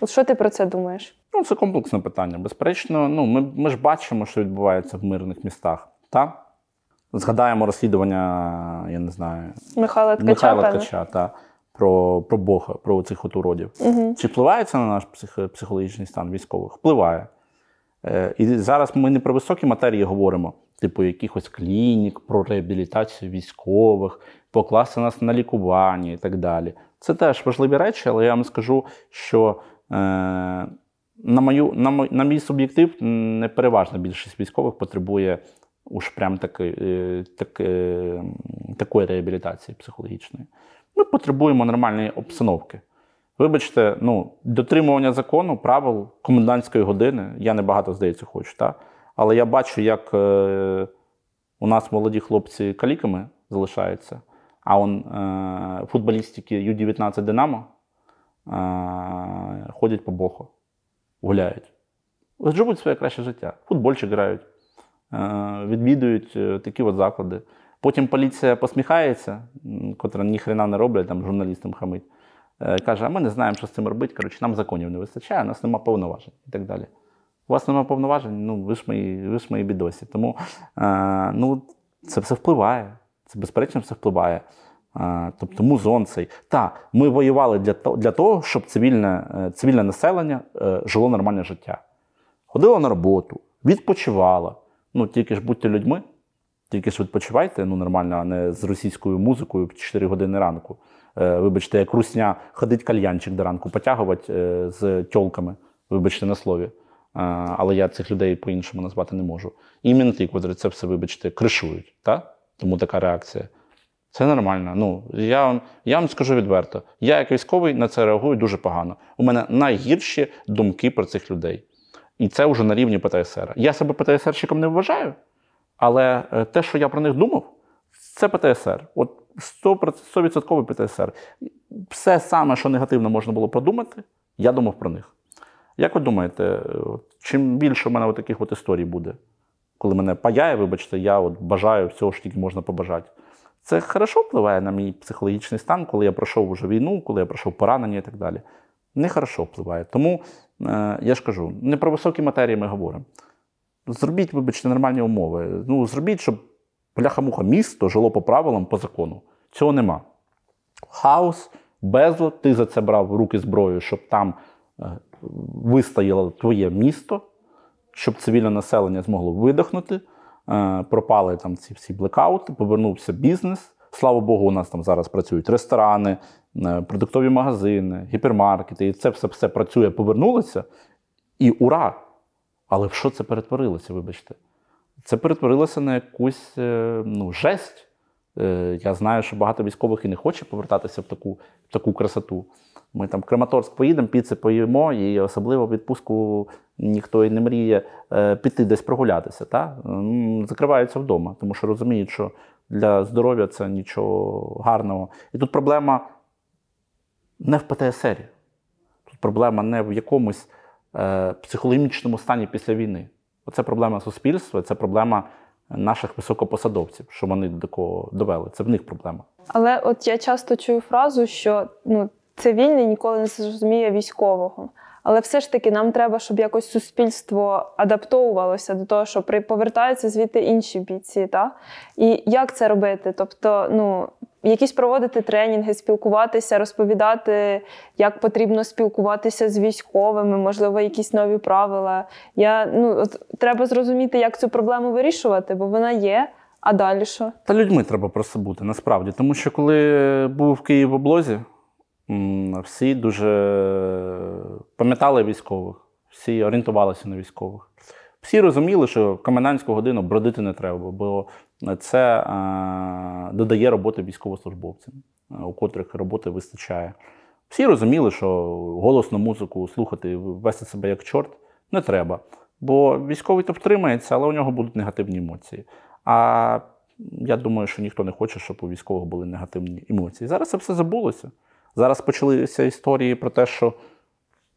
От що ти про це думаєш? Ну, це комплексне питання. Безперечно, ну ми ми ж бачимо, що відбувається в мирних містах. Та? Згадаємо розслідування, я не знаю, Михайла Ткача Михайла Ткача та, про про Бога, про цих от уродів. Угу. Чи впливає це на наш псих, психологічний стан військових? Впливає. Е, І зараз ми не про високі матерії говоримо, типу якихось клінік, про реабілітацію військових, покласти нас на лікування і так далі. Це теж важливі речі, але я вам скажу, що. Е, на мою, на, мій, на мій суб'єктив, не переважна більшість військових потребує уж прям таки, е, так, е, такої реабілітації психологічної. Ми потребуємо нормальної обстановки. Вибачте, ну, дотримування закону, правил комендантської години. Я не багато здається, хочу. Та? Але я бачу, як е, у нас молоді хлопці каліками залишаються, а он, е, футболістики Ю-19 Динамо е, ходять по боху гуляють. Живуть своє краще життя. Футбольчик грають, е, відвідують е, такі от заклади. Потім поліція посміхається, котра ніхрена не роблять, там журналістам хамить. Е, каже, а ми не знаємо, що з цим робити. Коротше, нам законів не вистачає, у нас нема повноважень і так далі. У вас нема повноважень, ну ви ж мої, ви ж мої бідосі. Тому ну, це все впливає. Це безперечно все впливає. Тобто музон цей. Та, ми воювали для того, щоб цивільне е, цивільне населення е, жило нормальне життя. Ходило на роботу, відпочивало. Ну, тільки ж будьте людьми, тільки ж відпочивайте ну, нормально, а не з російською музикою в 4 години ранку. Е, вибачте, як русня ходить кальянчик до ранку, потягувати з тьолками, вибачте, на слові. Але я цих людей по-іншому назвати не можу. І мінти, котрі це все, вибачте, кришують. Та? Тому така реакція. Це нормально. Ну я вам я вам скажу відверто. Я як військовий на це реагую дуже погано. У мене найгірші думки про цих людей. І це вже на рівні ПТСР. Я себе ПТСРщиком не вважаю, але е, те, що я про них думав, це ПТСР. От 100% ПТСР. Все саме, що негативно можна було подумати, я думав про них. Як ви думаєте, е, чим більше в мене таких от історій буде, коли мене паяє, вибачте, я от бажаю всього, що тільки можна побажати. Це хорошо впливає на мій психологічний стан, коли я пройшов уже війну, коли я пройшов поранення і так далі. Нехорошо впливає. Тому е, я ж кажу, не про високі матерії ми говоримо. Зробіть, вибачте, нормальні умови. Ну, зробіть, щоб бляха-муха місто жило по правилам, по закону. Цього нема. Хаос, безлад, ти за це брав руки зброю, щоб там е, вистояло твоє місто, щоб цивільне населення змогло видихнути. Е, пропали там ці всі блекаути, повернувся бізнес. Слава Богу, у нас там зараз працюють ресторани, е, продуктові магазини, гіпермаркети. І це все все працює, повернулося. І ура! Але в що це перетворилося, вибачте? Це перетворилося на якусь е, ну, жесть. Я знаю, що багато військових і не хоче повертатися в таку, в таку красоту. Ми там в Краматорськ поїдемо, піци поїмо, і особливо відпустку ніхто і не мріє е, піти десь прогулятися. Та? Закриваються вдома, тому що розуміють, що для здоров'я це нічого гарного. І тут проблема не в ПТСР. Тут проблема не в якомусь е, психологічному стані після війни. Це проблема суспільства, це проблема наших високопосадовців, що вони до кого довели. Це в них проблема. Але от я часто чую фразу, що ну цивільний ніколи не зрозуміє військового. Але все ж таки нам треба, щоб якось суспільство адаптовувалося до того, що повертаються звідти інші бійці. Та? І як це робити? Тобто, ну, якісь проводити тренінги, спілкуватися, розповідати, як потрібно спілкуватися з військовими, можливо, якісь нові правила. Я, ну, от, Треба зрозуміти, як цю проблему вирішувати, бо вона є. А далі що? Та людьми треба просто бути насправді, тому що коли був в Києві в облозі. Всі дуже пам'ятали військових, всі орієнтувалися на військових. Всі розуміли, що комендантську годину бродити не треба, бо це додає роботи військовослужбовцям, у котрих роботи вистачає. Всі розуміли, що голосну музику слухати, вести себе як чорт не треба. Бо військовий то втримається, але у нього будуть негативні емоції. А я думаю, що ніхто не хоче, щоб у військових були негативні емоції. Зараз це все забулося. Зараз почалися історії про те, що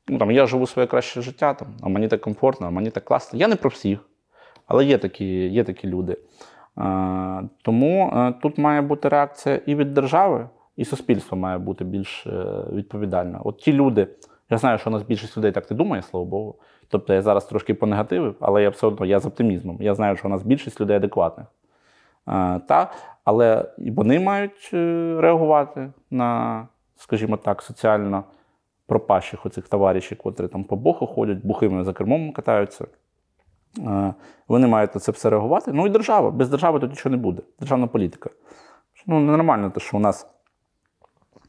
ну, там, я живу своє краще життя, там, а мені так комфортно, а мені так класно. Я не про всіх, але є такі є такі люди. А, тому а, е, тут має бути реакція і від держави, і суспільство має бути більш е, відповідальне. От ті люди, я знаю, що у нас більшість людей так не думає, слава Богу. Тобто я зараз трошки понегативив, але я все одно я з оптимізмом. Я знаю, що у нас більшість людей адекватних. А, е, та, Але вони мають реагувати на скажімо так, соціально пропащих оцих товаришів, котрі там по боху ходять, бухими за кермом катаються. Е, вони мають на це все реагувати. Ну і держава. Без держави тут нічого не буде. Державна політика. Ну, ненормально те, що у нас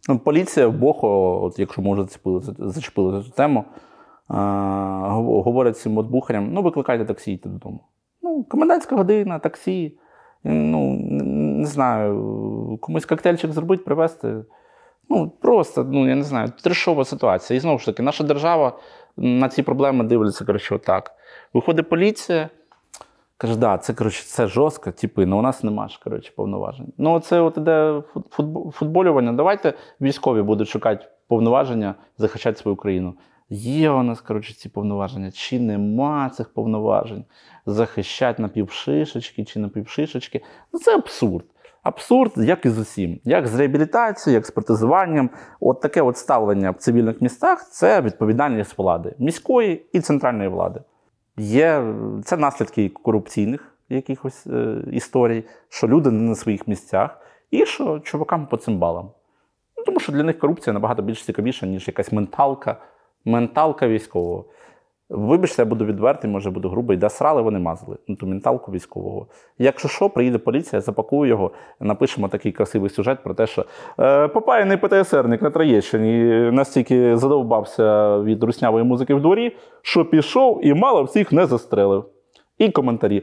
ну, поліція в Бохо, от якщо ми вже зачепили цю тему, е, говорять цим бухарям, ну, викликайте таксі йти додому. Ну, комендантська година, таксі. Ну, не знаю, комусь коктейльчик зробити, привезти. Ну просто, ну я не знаю, трешова ситуація. І знову ж таки, наша держава на ці проблеми дивиться, коротше, отак. Виходить поліція, каже, да, це коротше, це жорстко, типи, ну у нас нема ж коротше, повноважень. Ну, це от іде футболювання. Давайте військові будуть шукати повноваження, захищати свою країну. Є у нас, коротше, ці повноваження, чи нема цих повноважень, захищати напівшишечки чи напівшишечки. Ну це абсурд. Абсурд, як і з усім, як з реабілітацією, як з протезуванням. От таке от ставлення в цивільних містах це відповідальність влади міської і центральної влади. Є це наслідки корупційних якихось е, історій, що люди не на своїх місцях, і що чувакам по цим балам. Ну, тому що для них корупція набагато більш цікавіша, ніж якась менталка, менталка військового. Вибачте, я буду відвертий, може буду грубий, де срали вони мазали ну, ту менталку військового. Якщо що, приїде поліція, запакую його, напишемо такий красивий сюжет про те, що е, попаяний ПТСРник на Троєщині настільки задовбався від руснявої музики в дворі, що пішов і мало всіх не застрелив. І коментарі.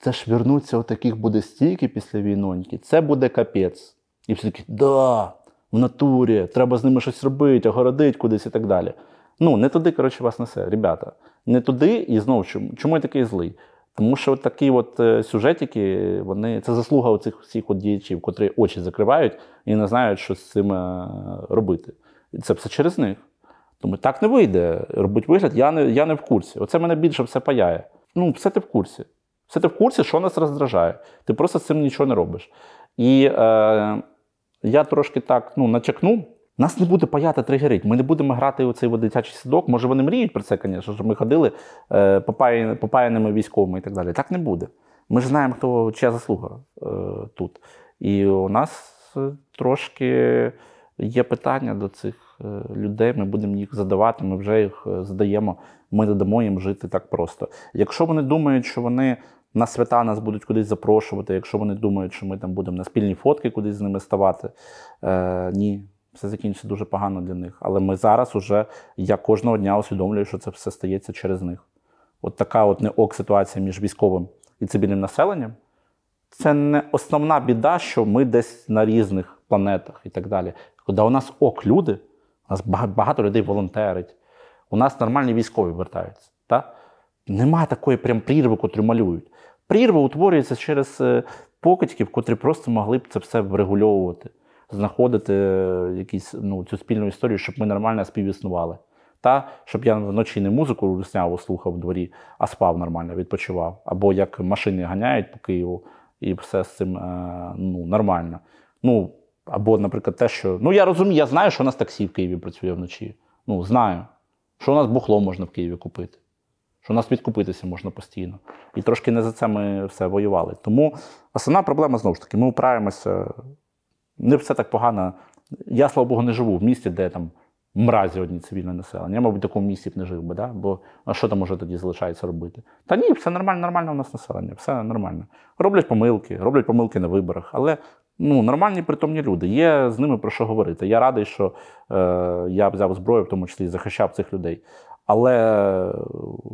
Це ж вернуться, отаких буде стільки після війноньки, це буде капець. І всі такі, да, в натурі, треба з ними щось робити, огородити кудись і так далі. Ну, не туди, коротше, вас несе, ребята. Не туди, і знову чому чому я такий злий? Тому що от такі от е, сюжетики, вони це заслуга цих всіх от діячів, котрі очі закривають і не знають, що з цим е, робити. І Це все через них. Тому так не вийде. Робить вигляд, я не я не в курсі. Оце мене більше все паяє. Ну, все ти в курсі. Все ти в курсі, що нас роздражає. Ти просто з цим нічого не робиш. І е, я трошки так ну, начекну. Нас не буде паяти тригерить. Ми не будемо грати у цей дитячий садок. Може, вони мріють про це, звісно, що ми ходили е, попаяними військовими і так далі. Так не буде. Ми ж знаємо, хто чия заслуга е, тут. І у нас е, трошки є питання до цих людей. Ми будемо їх задавати, ми вже їх задаємо. Ми не дамо їм жити так просто. Якщо вони думають, що вони. На свята нас будуть кудись запрошувати, якщо вони думають, що ми там будемо на спільні фотки кудись з ними ставати. Е, Ні, все закінчиться дуже погано для них. Але ми зараз уже я кожного дня усвідомлюю, що це все стається через них. От така от ок ситуація між військовим і цивільним населенням. Це не основна біда, що ми десь на різних планетах і так далі. Да у нас ок люди, у нас багато людей волонтерить, у нас нормальні військові вертаються. Та? Нема такої прям прірви, котрі малюють. Прірва утворюється через е, покидьків, котрі просто могли б це все врегульовувати знаходити якісь ну, цю спільну історію, щоб ми нормально співіснували. Та щоб я вночі не музику русняву слухав в дворі, а спав нормально, відпочивав. Або як машини ганяють по Києву, і все з цим е, ну, нормально. Ну, або, наприклад, те, що ну я розумію, я знаю, що у нас таксі в Києві працює вночі. Ну, знаю, що у нас бухло можна в Києві купити, що у нас відкупитися можна постійно. І трошки не за це ми все воювали. Тому основна проблема знову ж таки, ми упираємося не все так погано. Я, слава Богу, не живу в місті, де там мразі одні цивільне населення. Я, мабуть, в такому місті б не жив би, да? бо а що там може тоді залишається робити? Та ні, все нормально, нормально у нас населення, все нормально. Роблять помилки, роблять помилки на виборах, але ну, нормальні притомні люди. Є з ними про що говорити. Я радий, що е, я взяв зброю, в тому числі захищав цих людей. Але е,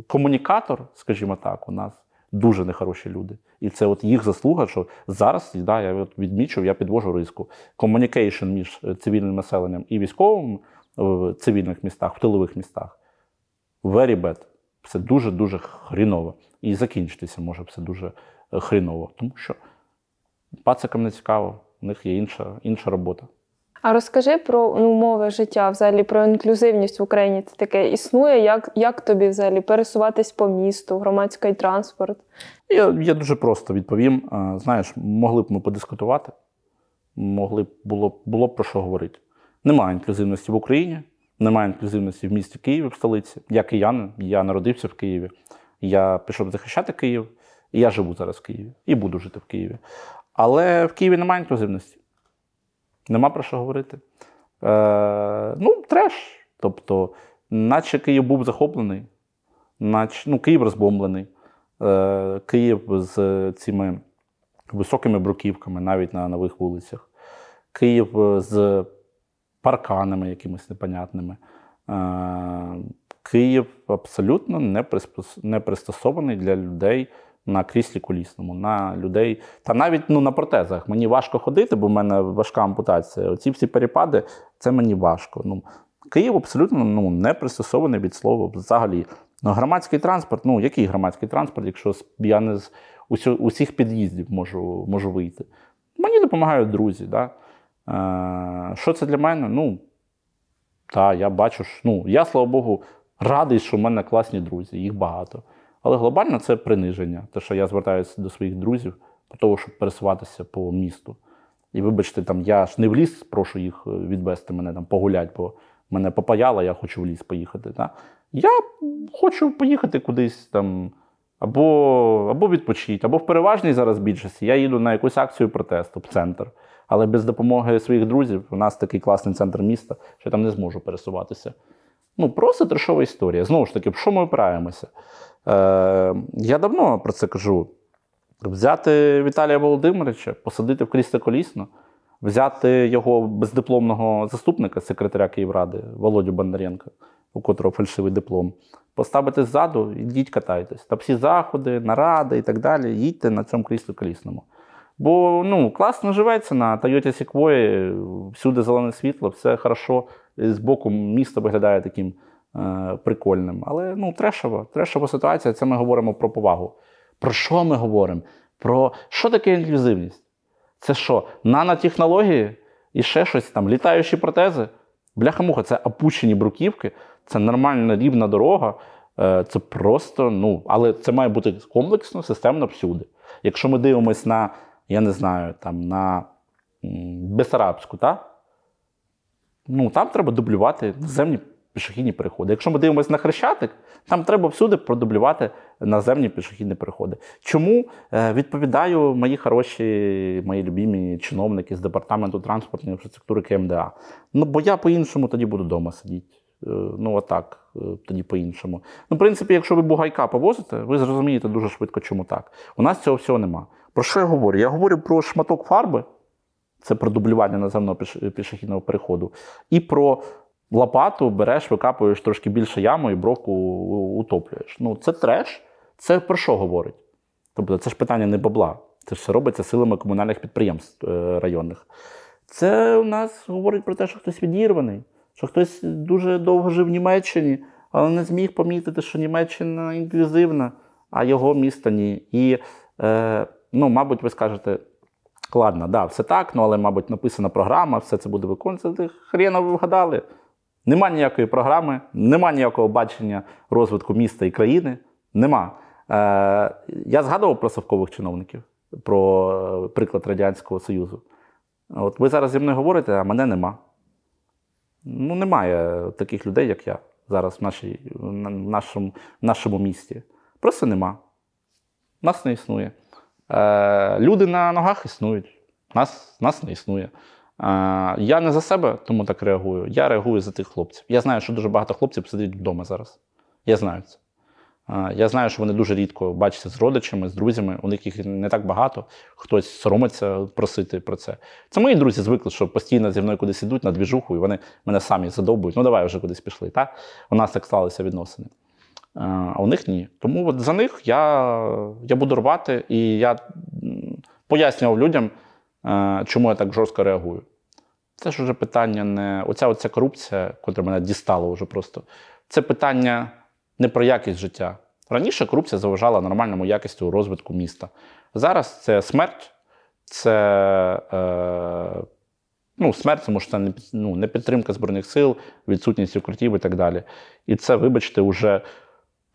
комунікатор, скажімо так, у нас дуже нехороші люди. І це от їх заслуга, що зараз да, я от відмічу, я підвожу риску. Комунікейшн між е, цивільним населенням і військовим е, в цивільних містах, в тилових містах. Very bad. Все дуже-дуже хріново. І закінчитися може все дуже е, хріново. Тому що пацикам не цікаво, у них є інша, інша робота. А розкажи про умови ну, життя, взагалі про інклюзивність в Україні. Це таке існує. Як як тобі взагалі пересуватись по місту, громадський транспорт? Я я дуже просто відповім. Знаєш, могли б ми подискутувати, могли б було було б про що говорити. Немає інклюзивності в Україні, немає інклюзивності в місті Києві, в столиці. Я киян, я народився в Києві. Я пішов захищати Київ, і я живу зараз в Києві і буду жити в Києві. Але в Києві немає інклюзивності. Нема про що говорити. Е, Ну, треш. Тобто, наче Київ був захоплений, наче ну, Київ розбомблений, е, Київ з цими високими бруківками, навіть на нових вулицях, Київ е, з парканами якимись непонятними. Е, Київ абсолютно не пристосований для людей на кріслі колісному, на людей. Та навіть ну, на протезах. Мені важко ходити, бо в мене важка ампутація. Оці всі перепади, це мені важко. Ну, Київ абсолютно ну, не пристосований від слова взагалі. Ну, Громадський транспорт, ну який громадський транспорт, якщо я не з усіх під'їздів можу можу вийти. Мені допомагають друзі. Да? Е, Що це для мене? Ну, та, я бачу, що, ну, я, слава Богу, радий, що в мене класні друзі, їх багато. Але глобально це приниження. Те, що я звертаюся до своїх друзів для того, щоб пересуватися по місту. І вибачте, там я ж не в ліс, прошу їх е, відвести мене там погулять, бо мене попаяло, я хочу в ліс поїхати. Та? Я хочу поїхати кудись там, або або відпочити, або в переважній зараз більшості. Я їду на якусь акцію протесту в центр. Але без допомоги своїх друзів у нас такий класний центр міста, що я там не зможу пересуватися. Ну, просто трешова історія. Знову ж таки, про що ми опираємося? Е, Я давно про це кажу. Взяти Віталія Володимировича, посадити в крісло колісно, взяти його бездипломного заступника, секретаря Київради Володю Бондаренка, у котрого фальшивий диплом, поставити ззаду, ідіть катайтесь. Та всі заходи, наради і так далі. Їдьте на цьому крісло колісному. Бо ну, класно живеться на Тойоті Сіквої, всюди зелене світло, все хорошо. Е, з боку місто виглядає таким е, прикольним. Але ну, трешова, трешова ситуація, це ми говоримо про повагу. Про що ми говоримо? Про що таке інклюзивність? Це що, нанотехнології і ще щось там, літаючі протези? Бляха-муха, це опущені бруківки, це нормальна рівна дорога. Е, це просто, ну, але це має бути комплексно, системно всюди. Якщо ми дивимося на, я не знаю, там на Бесарабську, та? ну там треба дублювати наземні пішохідні переходи. Якщо ми дивимося на хрещатик, там треба всюди продублювати наземні пішохідні переходи. Чому е, відповідаю мої хороші, мої любімі чиновники з департаменту транспортної інфраструктури КМДА? Ну бо я по-іншому тоді буду вдома сидіти. Е, ну, отак, е, тоді по-іншому. Ну, в принципі, якщо ви бугайка повозите, ви зрозумієте дуже швидко, чому так. У нас цього всього нема. Про що я говорю? Я говорю про шматок фарби, це про дублювання наземного пішохідного переходу. І про лопату береш, викапуєш трошки більше яму і броку утоплюєш. Ну, це треш. Це про що говорить? Тобто, це ж питання не бабла. Це ж все робиться силами комунальних підприємств е, районних. Це у нас говорить про те, що хтось відірваний, що хтось дуже довго жив в Німеччині, але не зміг помітити, що Німеччина інклюзивна, а його місто ні. І, е, ну, мабуть, ви скажете, Ладно, да, все так, ну але, мабуть, написана програма, все це буде виконувати. Хрена ви вгадали. Нема ніякої програми, нема ніякого бачення розвитку міста і країни. Нема. Е, Я згадував про совкових чиновників, про е, приклад Радянського Союзу. От ви зараз зі мною говорите, а мене нема. Ну, немає таких людей, як я зараз в нашій, в нашому, в нашому місті. Просто нема. Нас не існує. Е, Люди на ногах існують, нас нас не існує. Е, я не за себе тому так реагую. Я реагую за тих хлопців. Я знаю, що дуже багато хлопців сидить вдома зараз. Я знаю це. Е, я знаю, що вони дуже рідко бачаться з родичами, з друзями. У них їх не так багато. Хтось соромиться просити про це. Це мої друзі звикли, що постійно зі мною кудись ідуть на двіжуху, і вони мене самі задовбують. Ну давай вже кудись пішли. Та у нас так сталися відносини. Е, а у них ні. Тому от за них я я буду рвати, і я пояснював людям, е, чому я так жорстко реагую. Це ж вже питання не оця оця корупція, котра мене дістала вже просто. Це питання не про якість життя. Раніше корупція заважала нормальному якістю розвитку міста. Зараз це смерть, це е, ну, смерть, тому що це не, ну, не підтримка Збройних сил, відсутність укриттів і так далі. І це, вибачте, вже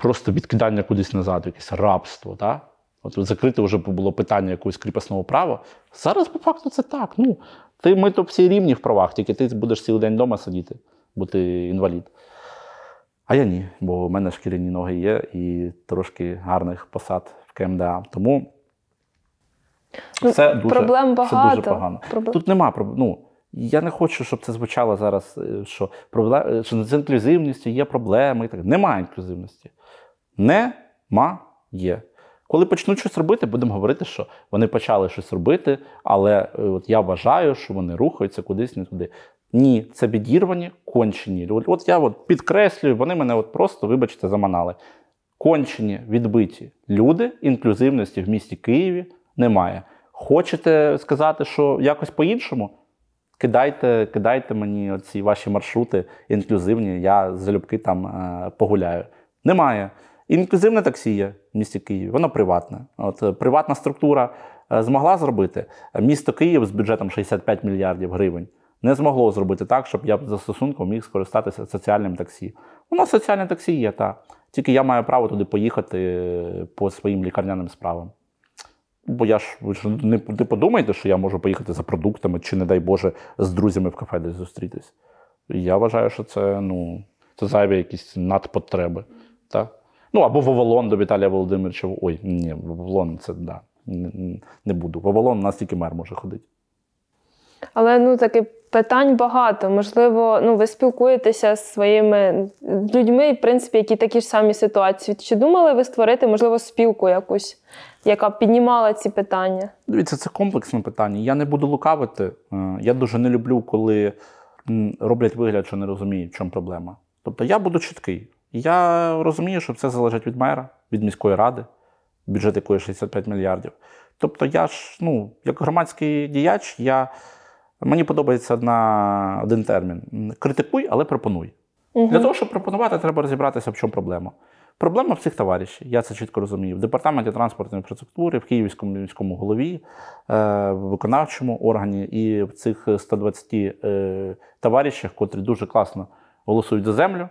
просто відкидання кудись назад, якесь рабство. Да? От закрите вже було питання якогось кріпосного права. Зараз, по факту, це так. Ну, Ти ми то всі рівні в правах, тільки ти будеш цілий день вдома сидіти, бо ти інвалід. А я ні, бо в мене шкіряні ноги є і трошки гарних посад в КМДА. Тому це ну, дуже, Проблем багато. Це дуже погано. Проблем... Тут нема ну, я не хочу, щоб це звучало зараз, е, що проблем, е, що з інклюзивністю є проблеми. і так. Нема інклюзивності. Немає. Коли почнуть щось робити, будемо говорити, що вони почали щось робити, але е, от я вважаю, що вони рухаються кудись не туди. Ні, це відірвані, кончені. От я от підкреслюю, вони мене от просто, вибачте, заманали. Кончені, відбиті люди інклюзивності в місті Києві немає. Хочете сказати, що якось по-іншому? Кидайте кидайте мені ці ваші маршрути інклюзивні, я залюбки там е, погуляю. Немає. Інклюзивне таксі є в місті Києві, воно приватне. От е, Приватна структура е, змогла зробити. Місто Київ з бюджетом 65 мільярдів гривень не змогло зробити так, щоб я за стосунком міг скористатися соціальним таксі. Воно соціальне таксі є, так. Тільки я маю право туди поїхати е, по своїм лікарняним справам. Бо я ж ви ж не, не подумайте, що я можу поїхати за продуктами чи, не дай Боже, з друзями в кафе десь зустрітись. Я вважаю, що це ну, це зайві якісь надпотреби. Та? Ну або Воволон до Віталія Володимировича. Ой, ні, Воволон це да, не буду. Воволон у нас тільки мер може ходити. Але ну таки питань багато. Можливо, ну ви спілкуєтеся з своїми людьми, в принципі, які такі ж самі ситуації. Чи думали ви створити, можливо, спілку якусь, яка б піднімала ці питання? Дивіться, це комплексне питання. Я не буду лукавити. Е, я дуже не люблю, коли роблять вигляд, що не розуміють, в чому проблема. Тобто я буду чіткий. Я розумію, що це залежить від мера, від міської ради, бюджет якої 65 мільярдів. Тобто, я ж, ну, як громадський діяч, я, мені подобається на один термін: критикуй, але пропонуй. Угу. Для того, щоб пропонувати, треба розібратися, в чому проблема. Проблема в цих товаришів, я це чітко розумію. В департаменті транспортної інфраструктури, в Київському міському голові, е, в виконавчому органі і в цих 120 е, товаришах, котрі дуже класно голосують за землю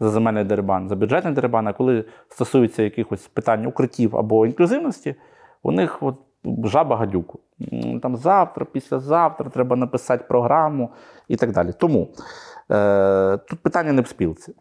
за земельний дерибан, за бюджетний дерибан, а коли стосується якихось питань укриттів або інклюзивності, у них от жаба гадюку. Там завтра, післязавтра треба написати програму і так далі. Тому е, тут питання не в спілці.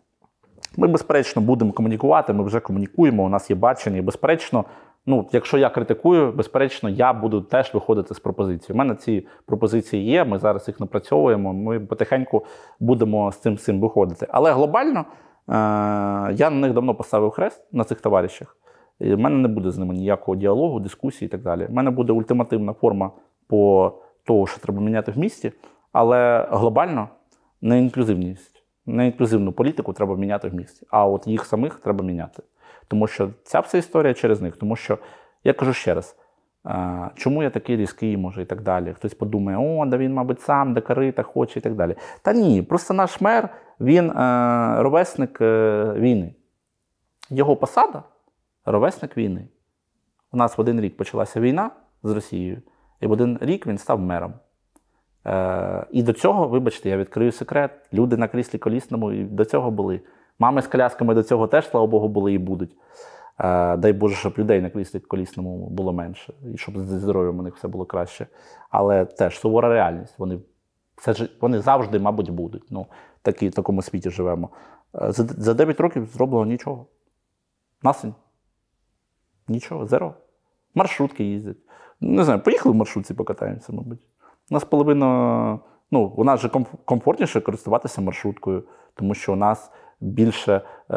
Ми, безперечно, будемо комунікувати, ми вже комунікуємо, у нас є бачення, безперечно. Ну, якщо я критикую, безперечно, я буду теж виходити з пропозицією. У мене ці пропозиції є. Ми зараз їх напрацьовуємо. Ми потихеньку будемо з цим всім виходити. Але глобально Е, я на них давно поставив хрест на цих товаришах. І в мене не буде з ними ніякого діалогу, дискусії і так далі. У мене буде ультимативна форма по того, що треба міняти в місті, але глобально неінклюзивність, неінклюзивну політику треба міняти в місті. А от їх самих треба міняти. Тому що ця вся історія через них. Тому що я кажу ще раз: Чому я такий різкий, може, і так далі. Хтось подумає, о, да він, мабуть, сам декорита хоче і так далі. Та ні, просто наш мер, він е, ровесник е, війни. Його посада ровесник війни. У нас в один рік почалася війна з Росією, і в один рік він став мером. Е, і до цього, вибачте, я відкрию секрет. Люди на кріслі колісному до цього були. Мами з колясками до цього теж, слава Богу, були і будуть. Е, дай Боже, щоб людей на кріслі колісному було менше, і щоб зі здоров'ям у них все було краще. Але теж сувора реальність. Вони все вони завжди, мабуть, будуть. Ну, такі, В такому світі живемо. Е, за, за 9 років зроблено нічого. Насень. Нічого, зеро. Маршрутки їздять. Не знаю, поїхали в маршрутці, покатаємося, мабуть. У нас половина. Ну, у нас же комфортніше користуватися маршруткою, тому що у нас більше е,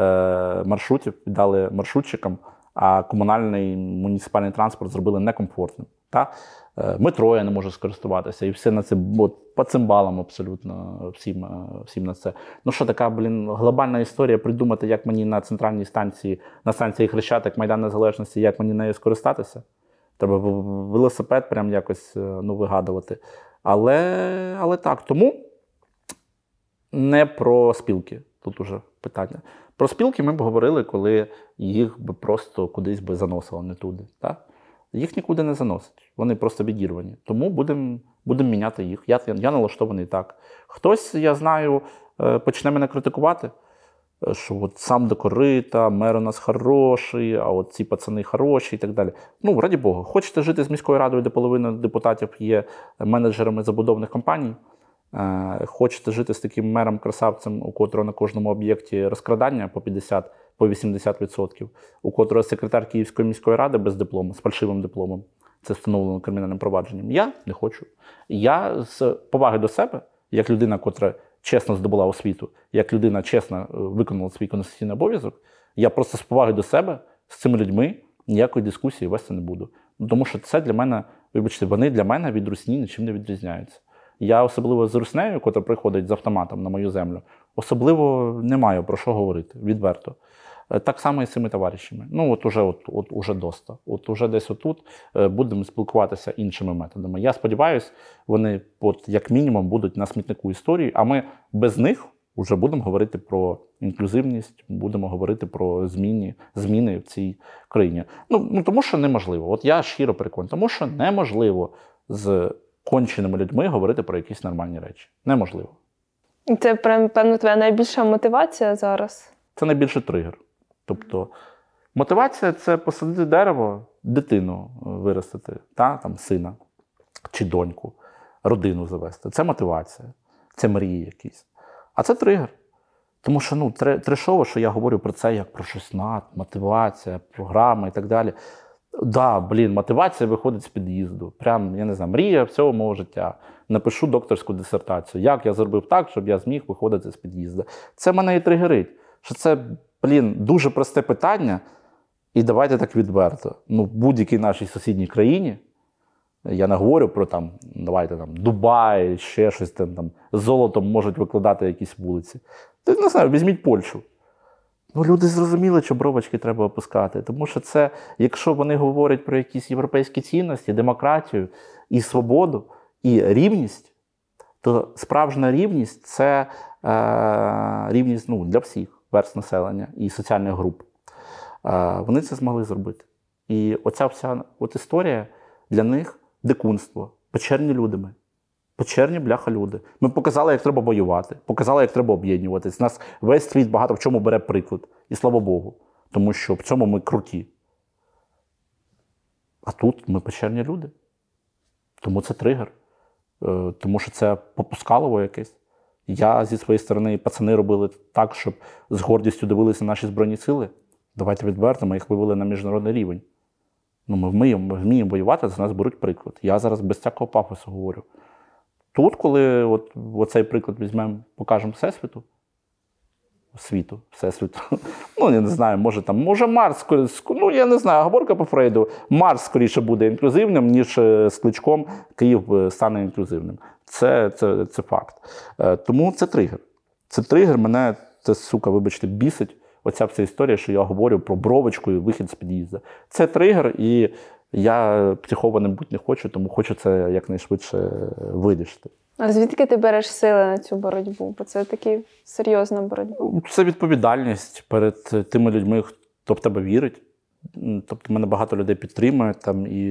маршрутів дали маршрутчикам, а комунальний муніципальний транспорт зробили некомфортним. Та? Е, метро я не можу скористуватися, і все на це от, по цим балам абсолютно всім е, всім на це. Ну що така, блін, глобальна історія придумати, як мені на центральній станції, на станції Хрещатик, Майдан Незалежності, як мені нею скористатися. Треба велосипед прям якось ну, вигадувати. Але але так, тому не про спілки. Тут уже питання. Про спілки ми б говорили, коли їх би просто кудись би заносило не туди. Так? Їх нікуди не заносить, вони просто відірвані. Тому будемо будем міняти їх. Я я налаштований так. Хтось, я знаю, е, почне мене критикувати, е, що от сам докорита, мер у нас хороший, а от ці пацани хороші і так далі. Ну, раді Бога, хочете жити з міською радою, де половина депутатів є менеджерами забудовних компаній. Е, хочете жити з таким мером красавцем, у котрого на кожному об'єкті розкрадання по 50, по 80%, у котрого секретар Київської міської ради без диплому з фальшивим дипломом, це встановлено кримінальним провадженням. Я не хочу. Я з поваги до себе, як людина, котра чесно здобула освіту, як людина чесно е, виконала свій конституційний обов'язок, я просто з поваги до себе з цими людьми ніякої дискусії вести не буду. Тому що це для мене, вибачте, вони для мене від русні нічим не відрізняються. Я особливо з руснею, котра приходить з автоматом на мою землю, особливо не маю про що говорити відверто. Е, так само і з цими товаришами. Ну, от уже от, от уже доста. От уже десь отут е, будемо спілкуватися іншими методами. Я сподіваюся, вони, от як мінімум, будуть на смітнику історії, а ми без них вже будемо говорити про інклюзивність, будемо говорити про зміни зміни в цій країні. Ну, ну Тому що неможливо. От я щиро переконаний, тому що неможливо з конченими людьми говорити про якісь нормальні речі. Неможливо. Це прям певно твоя найбільша мотивація зараз. Це найбільший тригер. Тобто мотивація це посадити дерево, дитину е, виростити, та, там, сина чи доньку, родину завести. Це мотивація, це мрії якісь. А це тригер. Тому що ну, трешово, що я говорю про це як про щось 16, мотивація, програма і так далі да, блін, мотивація виходить з під'їзду. Прям, я не знаю, мрія всього мого життя. Напишу докторську дисертацію. Як я зробив так, щоб я зміг виходити з під'їзду. Це мене і тригерить. Що це, блін, дуже просте питання. І давайте так відверто. Ну, в будь-якій нашій сусідній країні. Я не говорю про там, давайте там Дубай, ще щось там там золотом можуть викладати якісь вулиці. Ти не знаю, візьміть Польщу. Ну, люди зрозуміли, що бровочки треба опускати, тому що це, якщо вони говорять про якісь європейські цінності, демократію і свободу, і рівність, то справжня рівність це е, рівність ну, для всіх верст населення і соціальних груп. Е, Вони це змогли зробити. І оця вся от історія для них дикунство, печерні людьми. Печерні бляха люди. Ми показали, як треба воювати, показали, як треба об'єднуватись. Нас весь світ багато в чому бере приклад. І слава Богу, тому що в цьому ми круті. А тут ми печерні люди. Тому це тригер. Е, тому що це попускалово якесь. Я зі своєї сторони, пацани робили так, щоб з гордістю дивилися наші збройні сили. Давайте відверто, ми їх вивели на міжнародний рівень. Ну, Ми вміємо ми вміємо воювати, за нас беруть приклад. Я зараз без всякого пафосу говорю. Тут, коли от, оцей приклад візьмемо, покажемо Всесвіту, світу, всесвіту. Ну, я не знаю, може там, може Марс, ну я не знаю, говорка по Фрейду. Марс скоріше буде інклюзивним, ніж е, з кличком Київ е, стане інклюзивним. Це це, це факт. Е, тому це тригер. Це тригер, мене це, сука, вибачте, бісить. Оця вся історія, що я говорю про бровочку і вихід з під'їзда. Це тригер, і я психованим бути не хочу, тому хочу це якнайшвидше вирішити. А звідки ти береш сили на цю боротьбу? Бо це таки серйозна боротьба. Це відповідальність перед тими людьми, хто в тебе вірить. Тобто мене багато людей підтримує. Там і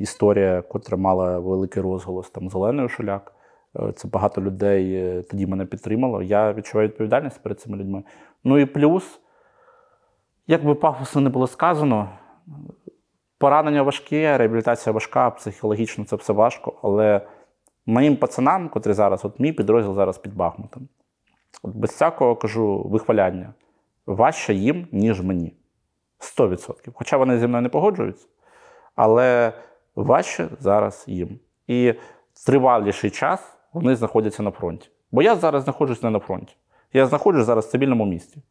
історія, котра мала великий розголос там зеленою шуляк. Е, це багато людей е, тоді мене підтримало. Я відчуваю відповідальність перед цими людьми. Ну і плюс, як би пафосно не було сказано, Поранення важкі, реабілітація важка, психологічно це все важко, але моїм пацанам, котрі зараз, от мій підрозділ зараз під Бахмутом, от без всякого кажу вихваляння, важче їм, ніж мені. 100%. Хоча вони зі мною не погоджуються, але важче зараз їм. І триваліший час вони знаходяться на фронті. Бо я зараз знаходжусь не на фронті. Я знаходжусь зараз в цивільному місті.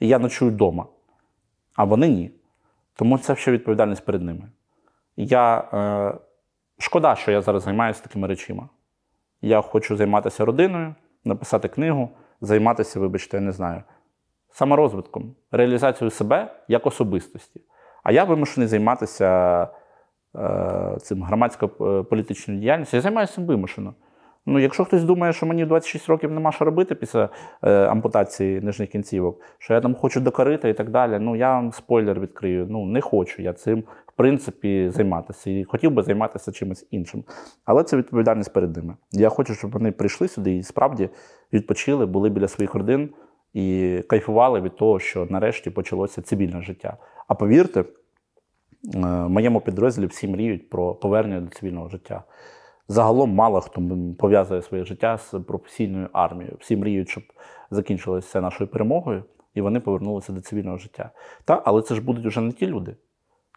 І я ночую вдома. А вони ні. Тому це ще відповідальність перед ними. Я, е, Шкода, що я зараз займаюся такими речима. Я хочу займатися родиною, написати книгу, займатися, вибачте, я не знаю, саморозвитком, реалізацією себе як особистості. А я вимушений займатися е, цим громадсько-політичною е, діяльністю. Я займаюся цим вимушено. Ну, якщо хтось думає, що мені 26 років нема що робити після е, ампутації нижніх кінцівок, що я там хочу докорити і так далі. Ну я вам спойлер відкрию. Ну не хочу я цим в принципі займатися і хотів би займатися чимось іншим. Але це відповідальність перед ними. Я хочу, щоб вони прийшли сюди і справді відпочили, були біля своїх родин і кайфували від того, що нарешті почалося цивільне життя. А повірте, в е, моєму підрозділі всі мріють про повернення до цивільного життя. Загалом мало хто пов'язує своє життя з професійною армією. Всі мріють, щоб закінчилося все нашою перемогою, і вони повернулися до цивільного життя. Та, але це ж будуть вже не ті люди.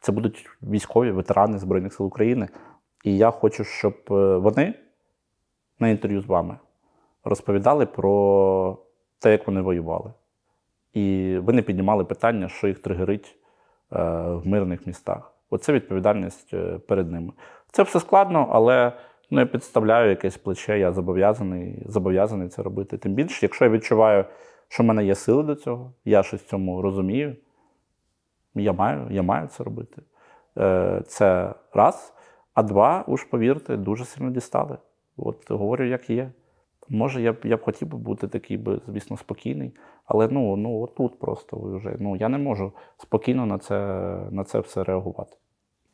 Це будуть військові, ветерани Збройних сил України. І я хочу, щоб е, вони на інтерв'ю з вами розповідали про те, як вони воювали. І ви не піднімали питання, що їх тригерить е, в мирних містах. Оце відповідальність е, перед ними. Це все складно, але Ну, я підставляю якесь плече, я зобов'язаний зобов'язаний це робити. Тим більше, якщо я відчуваю, що в мене є сили до цього, я щось в цьому розумію, я маю я маю це робити. Е, це раз. А два, уж повірте, дуже сильно дістали. От говорю, як є. Може, я б я б хотів би бути такий, би, звісно, спокійний, але ну ну отут просто вже ну я не можу спокійно на це на це все реагувати.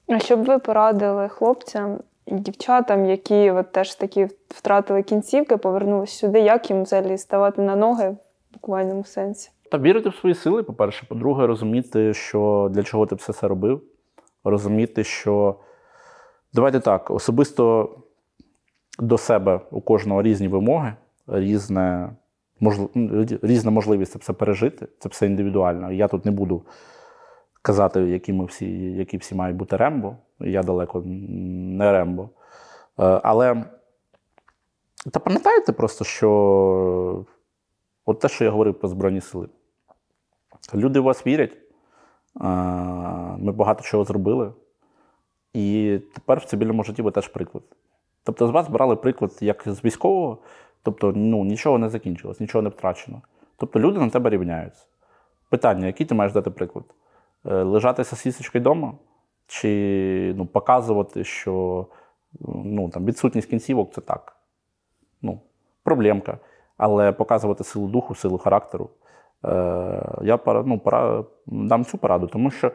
А що б ви порадили хлопцям, дівчатам, які от теж такі втратили кінцівки, повернулися сюди, як їм взагалі ставати на ноги в буквальному сенсі? Та вірити в свої сили, по-перше, по-друге, розуміти, що для чого ти все це робив. Розуміти, що давайте так, особисто до себе у кожного різні вимоги, різне, можлив... різна можливість це все пережити, це все індивідуально. Я тут не буду казати, які ми всі, які всі мають бути рембо. Я далеко не рембо. Е, але та пам'ятаєте просто, що от те, що я говорив про Збройні сили. Люди в вас вірять, е, ми багато чого зробили. І тепер в цивільному житті ви теж приклад. Тобто з вас брали приклад як з військового, тобто ну, нічого не закінчилось, нічого не втрачено. Тобто люди на тебе рівняються. Питання, який ти маєш дати приклад? Е, лежати сосісочкою вдома, чи ну, показувати, що ну, там, відсутність кінцівок це так. Ну, Проблемка. Але показувати силу духу, силу характеру. Е, я ну, пора, дам цю пораду, тому що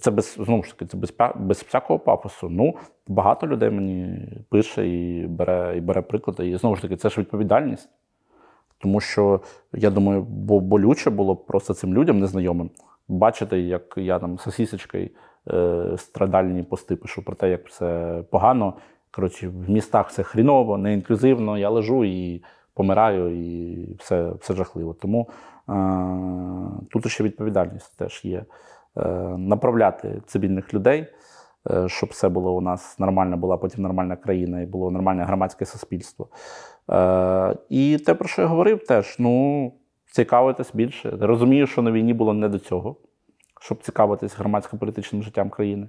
це без знову ж таки, це без без всякого пафосу. Ну, багато людей мені пише і бере і бере приклади. І знову ж таки, це ж відповідальність. Тому що я думаю, бо болюче було просто цим людям незнайомим бачите, як я там сосісочкою е, страдальні пости пишу про те, як все погано. Коротше, в містах все хріново, неінклюзивно, я лежу і помираю, і все все жахливо. Тому е, тут ще відповідальність теж є е, направляти цивільних людей. Е, щоб все було у нас нормально, була потім нормальна країна і було нормальне громадське суспільство. Е, і те, про що я говорив, теж ну цікавитись більше. Розумію, що на війні було не до цього, щоб цікавитись громадсько-політичним життям країни.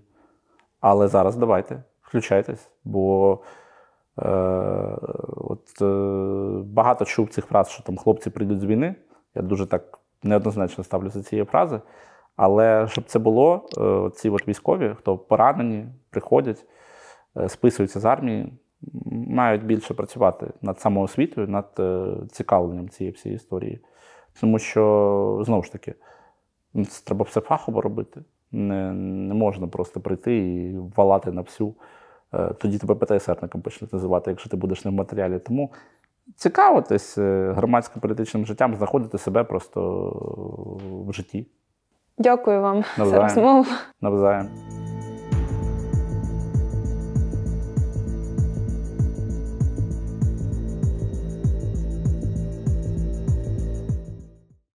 Але зараз давайте, включайтесь, бо е, от, е, багато чув цих фраз, що там хлопці прийдуть з війни. Я дуже так неоднозначно ставлюся цієї фрази. Але щоб це було, е, ці от військові, хто поранені, приходять, е, списуються з армії, мають більше працювати над самоосвітою, над е, цікавленням цієї всієї історії. Тому що, знову ж таки, треба все фахово робити. Не не можна просто прийти і валати на всю. Е, тоді тебе ПТСРником почнуть називати, якщо ти будеш не в матеріалі. Тому цікавитись е, громадським політичним життям, знаходити себе просто в житті. Дякую вам Навзаєм. за розмову. Навзаєм.